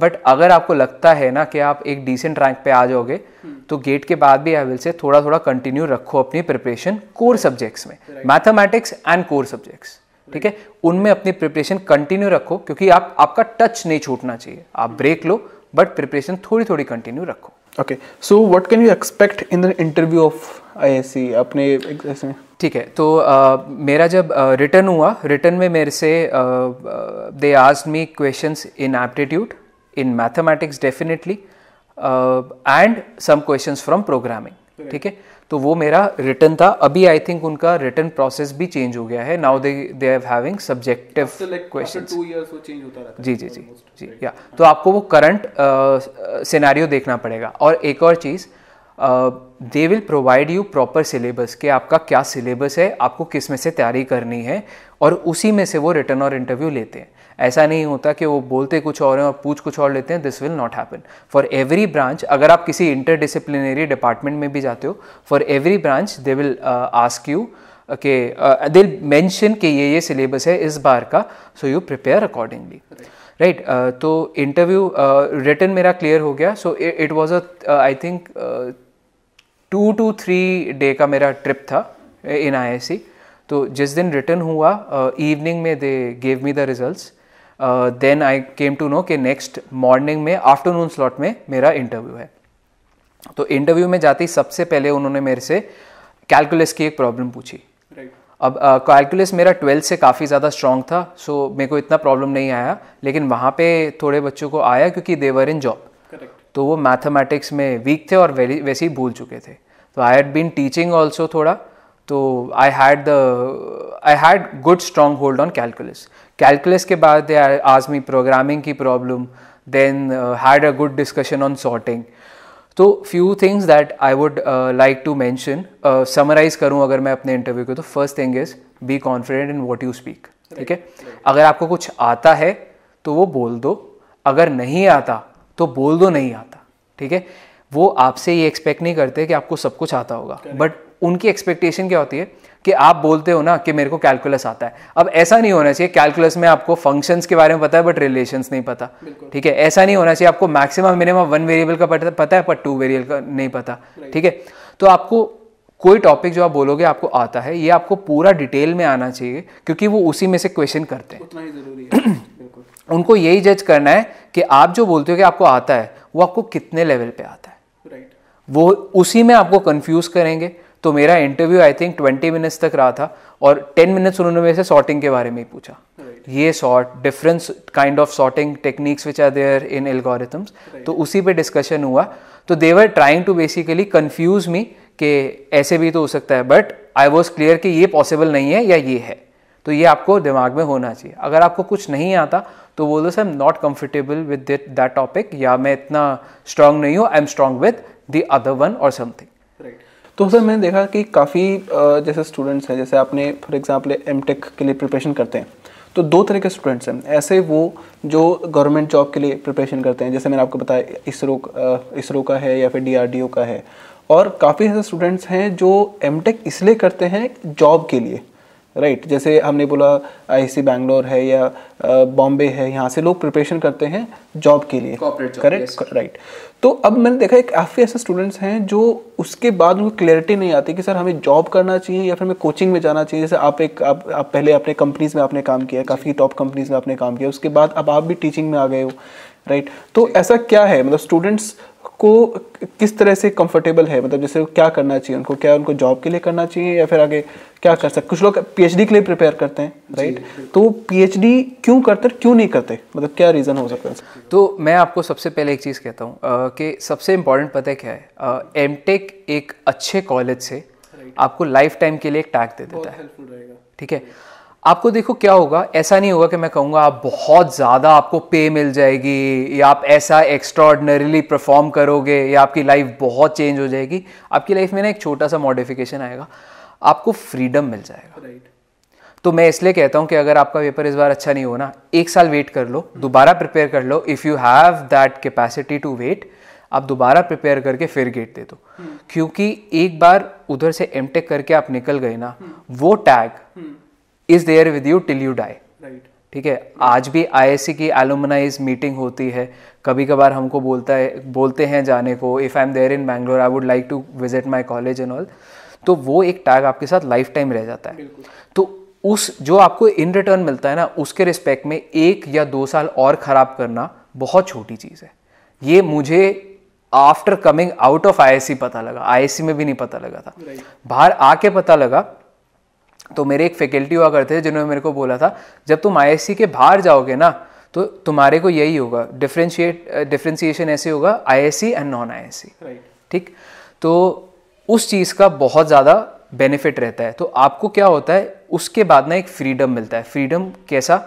बट अगर आपको लगता है ना कि आप एक डिसेंट रैंक पे आ जाओगे हम्म। तो गेट के बाद भी आई विल से थोड़ा थोड़ा कंटिन्यू रखो अपनी प्रिपरेशन कोर सब्जेक्ट्स में मैथमेटिक्स एंड कोर सब्जेक्ट्स ठीक है उनमें अपनी प्रिपरेशन कंटिन्यू रखो क्योंकि आप आपका टच नहीं छूटना चाहिए आप ब्रेक हम्म। लो बट प्रिपरेशन थोड़ी थोड़ी कंटिन्यू रखो okay so what can you expect in the interview of IISc अपने एग्जाम में ठीक है तो uh, मेरा जब रिटर्न uh, हुआ रिटर्न में मेरे से they asked me questions in aptitude in mathematics definitely and some questions from programming ठीक है तो वो मेरा रिटर्न था अभी आई थिंक उनका रिटर्न प्रोसेस भी चेंज हो गया है now they they having subjective question जी जी जी जी या तो आपको वो करंट सिनेरियो देखना पड़ेगा और एक और चीज़ they will provide you proper syllabus कि आपका क्या सिलेबस है आपको किस में से तैयारी करनी है और उसी में से वो रिटर्न और इंटरव्यू लेते हैं ऐसा नहीं होता कि वो बोलते कुछ और हैं और पूछ कुछ और लेते हैं this will not happen for every branch अगर आप किसी इंटरडिसिप्लिनरी डिपार्टमेंट में भी जाते हो for every branch they will ask you के दे मैंशन कि ये ये सिलेबस है इस बार का so you prepare accordingly right तो इंटरव्यू रिटर्न मेरा क्लियर हो गया so it was a I think two two three day का मेरा ट्रिप था इन आई तो जिस दिन रिटर्न हुआ इवनिंग में they gave me the result then I came to know कि नेक्स्ट मॉर्निंग में आफ्टरनून स्लॉट में मेरा इंटरव्यू है तो इंटरव्यू में जाते ही सबसे पहले उन्होंने मेरे से कैलकुलस की एक प्रॉब्लम पूछी right. अब कैलकुलस uh, मेरा ट्वेल्थ से काफ़ी ज़्यादा स्ट्रॉन्ग था सो so मेरे को इतना प्रॉब्लम नहीं आया लेकिन वहाँ पे थोड़े बच्चों को आया क्योंकि देवर इन जॉब तो वो मैथमेटिक्स में वीक थे और वेरी वैसे ही भूल चुके थे तो I had been teaching also थोड़ा तो I had the I had good strong hold on calculus calculus के बाद दे आज मी प्रोग्रामिंग की problem then had a good discussion on sorting तो few things that I would like to mention summarize करूँ अगर मैं अपने interview को तो first thing is be confident in what you speak ठीक है अगर आपको कुछ आता है तो वो बोल दो अगर नहीं आता तो बोल दो नहीं आता ठीक है वो आपसे ये एक्सपेक्ट नहीं करते कि आपको सब कुछ आता होगा बट उनकी एक्सपेक्टेशन क्या होती है कि आप बोलते हो ना कि मेरे को कैलकुलस आता है अब ऐसा नहीं होना चाहिए कैलकुलस में आपको फंक्शंस के बारे में पता है बट रिलेशंस नहीं पता ठीक है ऐसा नहीं होना चाहिए आपको मैक्सिमम मिनिमम वन वेरिएबल का पता है पर टू वेरिएबल का नहीं पता ठीक है तो आपको कोई टॉपिक जो आप बोलोगे आपको आता है ये आपको पूरा डिटेल में आना चाहिए क्योंकि वो उसी में से क्वेश्चन करते हैं उतना ही जरूरी है उनको यही जज करना है कि आप जो बोलते हो कि आपको आता है वो आपको कितने लेवल पे आता है राइट right. वो उसी में आपको कंफ्यूज करेंगे तो मेरा interview I think twenty minutes तक रहा था और टेन मिनट्स उन्होंने मेरे से सॉर्टिंग के बारे में ही पूछा right. ये sort difference kind of sorting techniques which are there in algorithms तो उसी पे डिस्कशन हुआ तो they were trying to basically confuse me कि ऐसे भी तो हो सकता है बट आई वॉज क्लियर कि ये पॉसिबल नहीं है या ये है तो ये आपको दिमाग में होना चाहिए अगर आपको कुछ नहीं आता तो बोलो sir am not comfortable with that topic या मैं इतना स्ट्रांग नहीं हूँ I am strong with the other one और समथिंग राइट तो सर मैंने देखा कि काफ़ी जैसे स्टूडेंट्स हैं जैसे आपने फॉर एग्ज़ाम्पल एम टेक के लिए प्रिपरेशन करते हैं तो दो तरह के स्टूडेंट्स हैं ऐसे वो जो गवर्नमेंट जॉब के लिए प्रिपरेशन करते हैं जैसे मैंने आपको बताया इसरो इसरो का है या फिर डी का है और काफ़ी ऐसे स्टूडेंट्स हैं जो एम इसलिए करते हैं जॉब के लिए राइट right, जैसे हमने बोला आईसी बैंगलोर है या बॉम्बे है यहाँ से लोग प्रिपरेशन करते हैं जॉब के लिए करेक्ट राइट तो अब मैंने देखा एक काफ़ी ऐसे स्टूडेंट्स हैं जो उसके बाद उनको क्लैरिटी नहीं आती कि सर हमें जॉब करना चाहिए या फिर हमें कोचिंग में जाना चाहिए जैसे आप एक आप, आप पहले अपने कंपनीज़ में आपने काम किया काफ़ी टॉप कंपनीज़ में आपने काम किया उसके बाद अब आप भी टीचिंग में आ गए हो राइट right? तो ऐसा क्या है मतलब स्टूडेंट्स को किस तरह से कंफर्टेबल है मतलब जैसे क्या करना चाहिए उनको क्या उनको जॉब के लिए करना चाहिए या फिर आगे क्या कर सकते कुछ लोग पीएचडी के लिए प्रिपेयर करते हैं राइट तो पीएचडी क्यों करते क्यों नहीं करते मतलब क्या रीज़न हो सकता है तो मैं आपको सबसे पहले एक चीज़ कहता हूँ कि सबसे इम्पॉर्टेंट पता है क्या है एम एक अच्छे कॉलेज से आपको लाइफ टाइम के लिए एक टैग दे देता है ठीक है आपको देखो क्या होगा ऐसा नहीं होगा कि मैं कहूँगा आप बहुत ज़्यादा आपको पे मिल जाएगी या आप ऐसा एक्स्ट्रॉर्डनरीली परफॉर्म करोगे या आपकी लाइफ बहुत चेंज हो जाएगी आपकी लाइफ में ना एक छोटा सा मॉडिफिकेशन आएगा आपको फ्रीडम मिल जाएगा राइट right. तो मैं इसलिए कहता हूँ कि अगर आपका पेपर इस बार अच्छा नहीं हो ना एक साल वेट कर लो दोबारा प्रिपेयर कर लो if you have that capacity to wait आप दोबारा प्रिपेयर करके फिर गेट दे दो हम्म। क्योंकि एक बार उधर से एम करके आप निकल गए ना हम्म। वो tag is there with you till you die right ठीक है आज भी आईएससी की एलोमनाइज मीटिंग होती है कभी कभार हमको बोलता है बोलते हैं जाने को if I am there in Bangalore I would like to visit my college and all तो वो एक टैग आपके साथ लाइफ टाइम रह जाता है तो उस जो आपको इन रिटर्न मिलता है ना उसके रिस्पेक्ट में एक या दो साल और ख़राब करना बहुत छोटी चीज़ है ये मुझे after coming out of I पता लगा आई में भी नहीं पता लगा था बाहर आके पता लगा तो मेरे एक फैकल्टी हुआ करते थे जिन्होंने मेरे को बोला था जब तुम आई के बाहर जाओगे ना तो तुम्हारे को यही होगा डिफ्रेंशिएट डिफ्रेंशिएशन ऐसे होगा आई एंड नॉन आई ठीक तो उस चीज़ का बहुत ज़्यादा बेनिफिट रहता है तो आपको क्या होता है उसके बाद ना एक फ्रीडम मिलता है फ्रीडम कैसा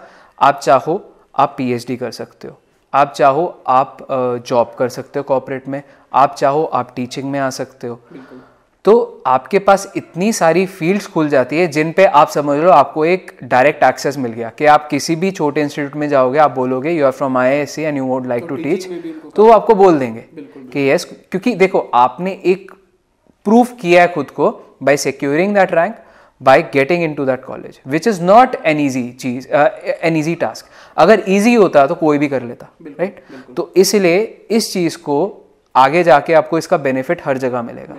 आप चाहो आप पीएचडी कर सकते हो आप चाहो आप जॉब कर सकते हो कॉपरेट में आप चाहो आप टीचिंग में आ सकते हो तो आपके पास इतनी सारी फील्ड्स खुल जाती है जिन पे आप समझ लो आपको एक डायरेक्ट एक्सेस मिल गया कि आप किसी भी छोटे इंस्टीट्यूट में जाओगे आप बोलोगे you are from I S C and you would like to teach तो वो आपको बोल देंगे कि यस क्योंकि देखो आपने एक प्रूफ किया है खुद को by securing that rank by getting into that college which is not an easy चीज एन ईजी टास्क अगर ईजी होता तो कोई भी कर लेता राइट right? तो इसलिए इस चीज़ को आगे जाके आपको इसका बेनिफिट हर जगह मिलेगा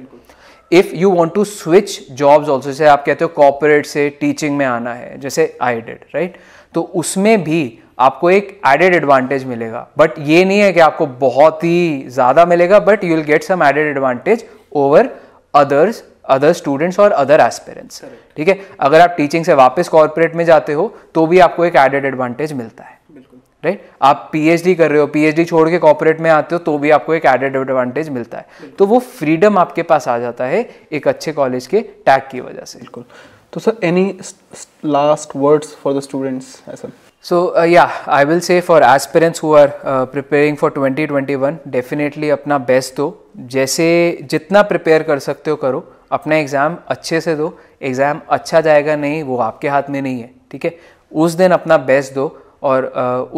if you want to switch jobs also जैसे आप कहते हो कॉपोरेट से टीचिंग में आना है जैसे आई डेड राइट तो उसमें भी आपको एक एडेड एडवांटेज मिलेगा बट ये नहीं है कि आपको बहुत ही ज़्यादा मिलेगा but you will get some added advantage over others other students और अदर एस्पेरेंट्स ठीक है अगर आप टीचिंग से वापस कॉर्पोरेट में जाते हो तो भी आपको एक एडेड एडवांटेज मिलता है राइट right? आप पीएचडी कर रहे हो पीएचडी छोड़ के कॉपोरेट में आते हो तो भी आपको एक एडेड एडवांटेज मिलता है तो वो फ्रीडम आपके पास आ जाता है एक अच्छे कॉलेज के टैग की वजह से बिल्कुल तो sir any last words for the students ऐसा So uh, yeah, I will say for aspirants who are uh, 2021, definitely अपना बेस्ट दो जैसे जितना प्रिपेयर कर सकते हो करो अपना एग्ज़ाम अच्छे से दो एग्ज़ाम अच्छा जाएगा नहीं वो आपके हाथ में नहीं है ठीक है उस दिन अपना बेस्ट दो और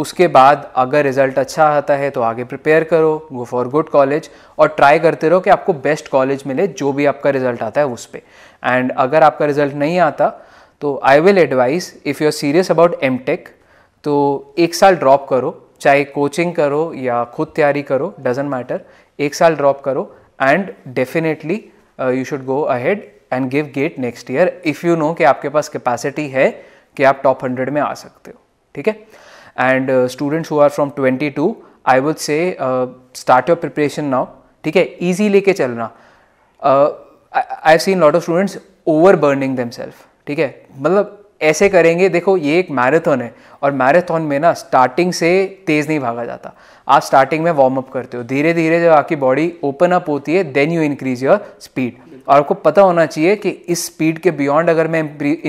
उसके बाद अगर रिज़ल्ट अच्छा आता है तो आगे प्रिपेयर करो गो फॉर गुड कॉलेज और ट्राई करते रहो कि आपको बेस्ट कॉलेज मिले जो भी आपका रिज़ल्ट आता है उस पर एंड अगर आपका रिज़ल्ट नहीं आता तो I will advise if you are serious about M tech तो एक साल ड्रॉप करो चाहे कोचिंग करो या खुद तैयारी करो डजेंट मैटर एक साल ड्रॉप करो and definitely you should go ahead and give GATE next year if you know कि आपके पास कैपेसिटी है कि आप टॉप हंड्रेड में आ सकते हो ठीक है and students who are from twenty two I would say start your preparation now ठीक है ईजी लेके चलना I seen lot of students over burning them ठीक है मतलब ऐसे करेंगे देखो ये एक मैराथन है और मैराथन में ना स्टार्टिंग से तेज़ नहीं भागा जाता आप स्टार्टिंग में वार्म अप करते हो धीरे धीरे जब आपकी बॉडी ओपन अप होती है then you increase your speed और आपको पता होना चाहिए कि इस स्पीड के बियॉन्ड अगर मैं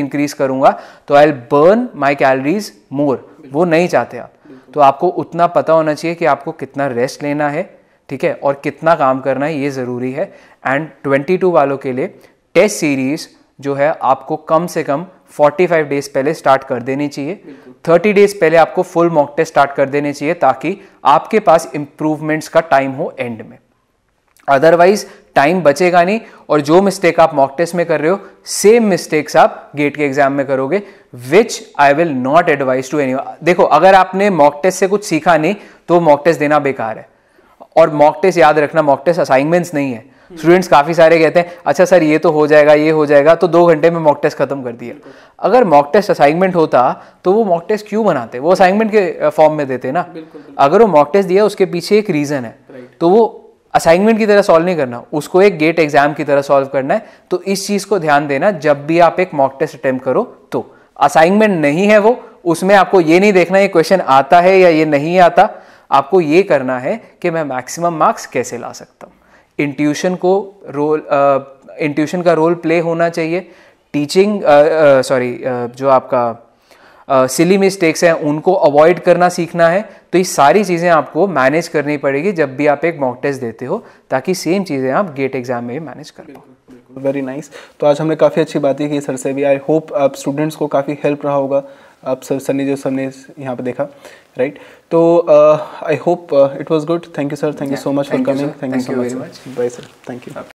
इंक्रीज करूंगा तो आई बर्न माई कैलरीज मोर वो नहीं चाहते आप तो आपको उतना पता होना चाहिए कि आपको कितना रेस्ट लेना है ठीक है और कितना काम करना है ये ज़रूरी है एंड 22 वालों के लिए टेस्ट सीरीज़ जो है आपको कम से कम 45 डेज पहले स्टार्ट कर देनी चाहिए 30 डेज पहले आपको फुल मॉक टेस्ट स्टार्ट कर देने चाहिए ताकि आपके पास इम्प्रूवमेंट्स का टाइम हो एंड में अदरवाइज टाइम बचेगा नहीं और जो मिस्टेक आप मॉक टेस्ट में कर रहे हो सेम मिस्टेक्स आप गेट के एग्जाम में करोगे which I will not advise to any देखो अगर आपने मॉक टेस्ट से कुछ सीखा नहीं तो मॉक टेस्ट देना बेकार है और मॉक टेस्ट याद रखना मॉक टेस्ट असाइनमेंट्स नहीं है स्टूडेंट्स काफ़ी सारे कहते हैं अच्छा सर ये तो हो जाएगा ये हो जाएगा तो दो घंटे में मॉक टेस्ट खत्म कर दिया अगर मॉक टेस्ट असाइनमेंट होता तो वो मॉक टेस्ट क्यों बनाते वो असाइनमेंट के फॉर्म में देते ना hmm. अगर वो मॉक टेस्ट दिया उसके पीछे एक रीज़न है तो वो असाइनमेंट की तरह सॉल्व नहीं करना उसको एक गेट एग्जाम की तरह सॉल्व करना है तो इस चीज़ को ध्यान देना जब भी आप एक मॉक टेस्ट अटेम्प्ट करो तो असाइनमेंट नहीं है वो उसमें आपको ये नहीं देखना ये क्वेश्चन आता है या ये नहीं आता आपको ये करना है कि मैं मैक्सिमम मार्क्स कैसे ला सकता हूँ इंट्यूशन को रोल इंट्यूशन का रोल प्ले होना चाहिए टीचिंग सॉरी जो आपका सिली मिस्टेक्स हैं उनको अवॉइड करना सीखना है तो ये सारी चीज़ें आपको मैनेज करनी पड़ेगी जब भी आप एक मॉक टेस्ट देते हो ताकि सेम चीज़ें आप गेट एग्जाम में भी मैनेज कर पाओ वेरी नाइस तो आज हमने काफ़ी अच्छी बातें की सर से भी आई होप आप स्टूडेंट्स को काफ़ी हेल्प रहा होगा आप सर सर ने जो यहाँ पर देखा राइट right? तो I hope it was good thank you sir thank you so much for coming thank you so much bye sir thank you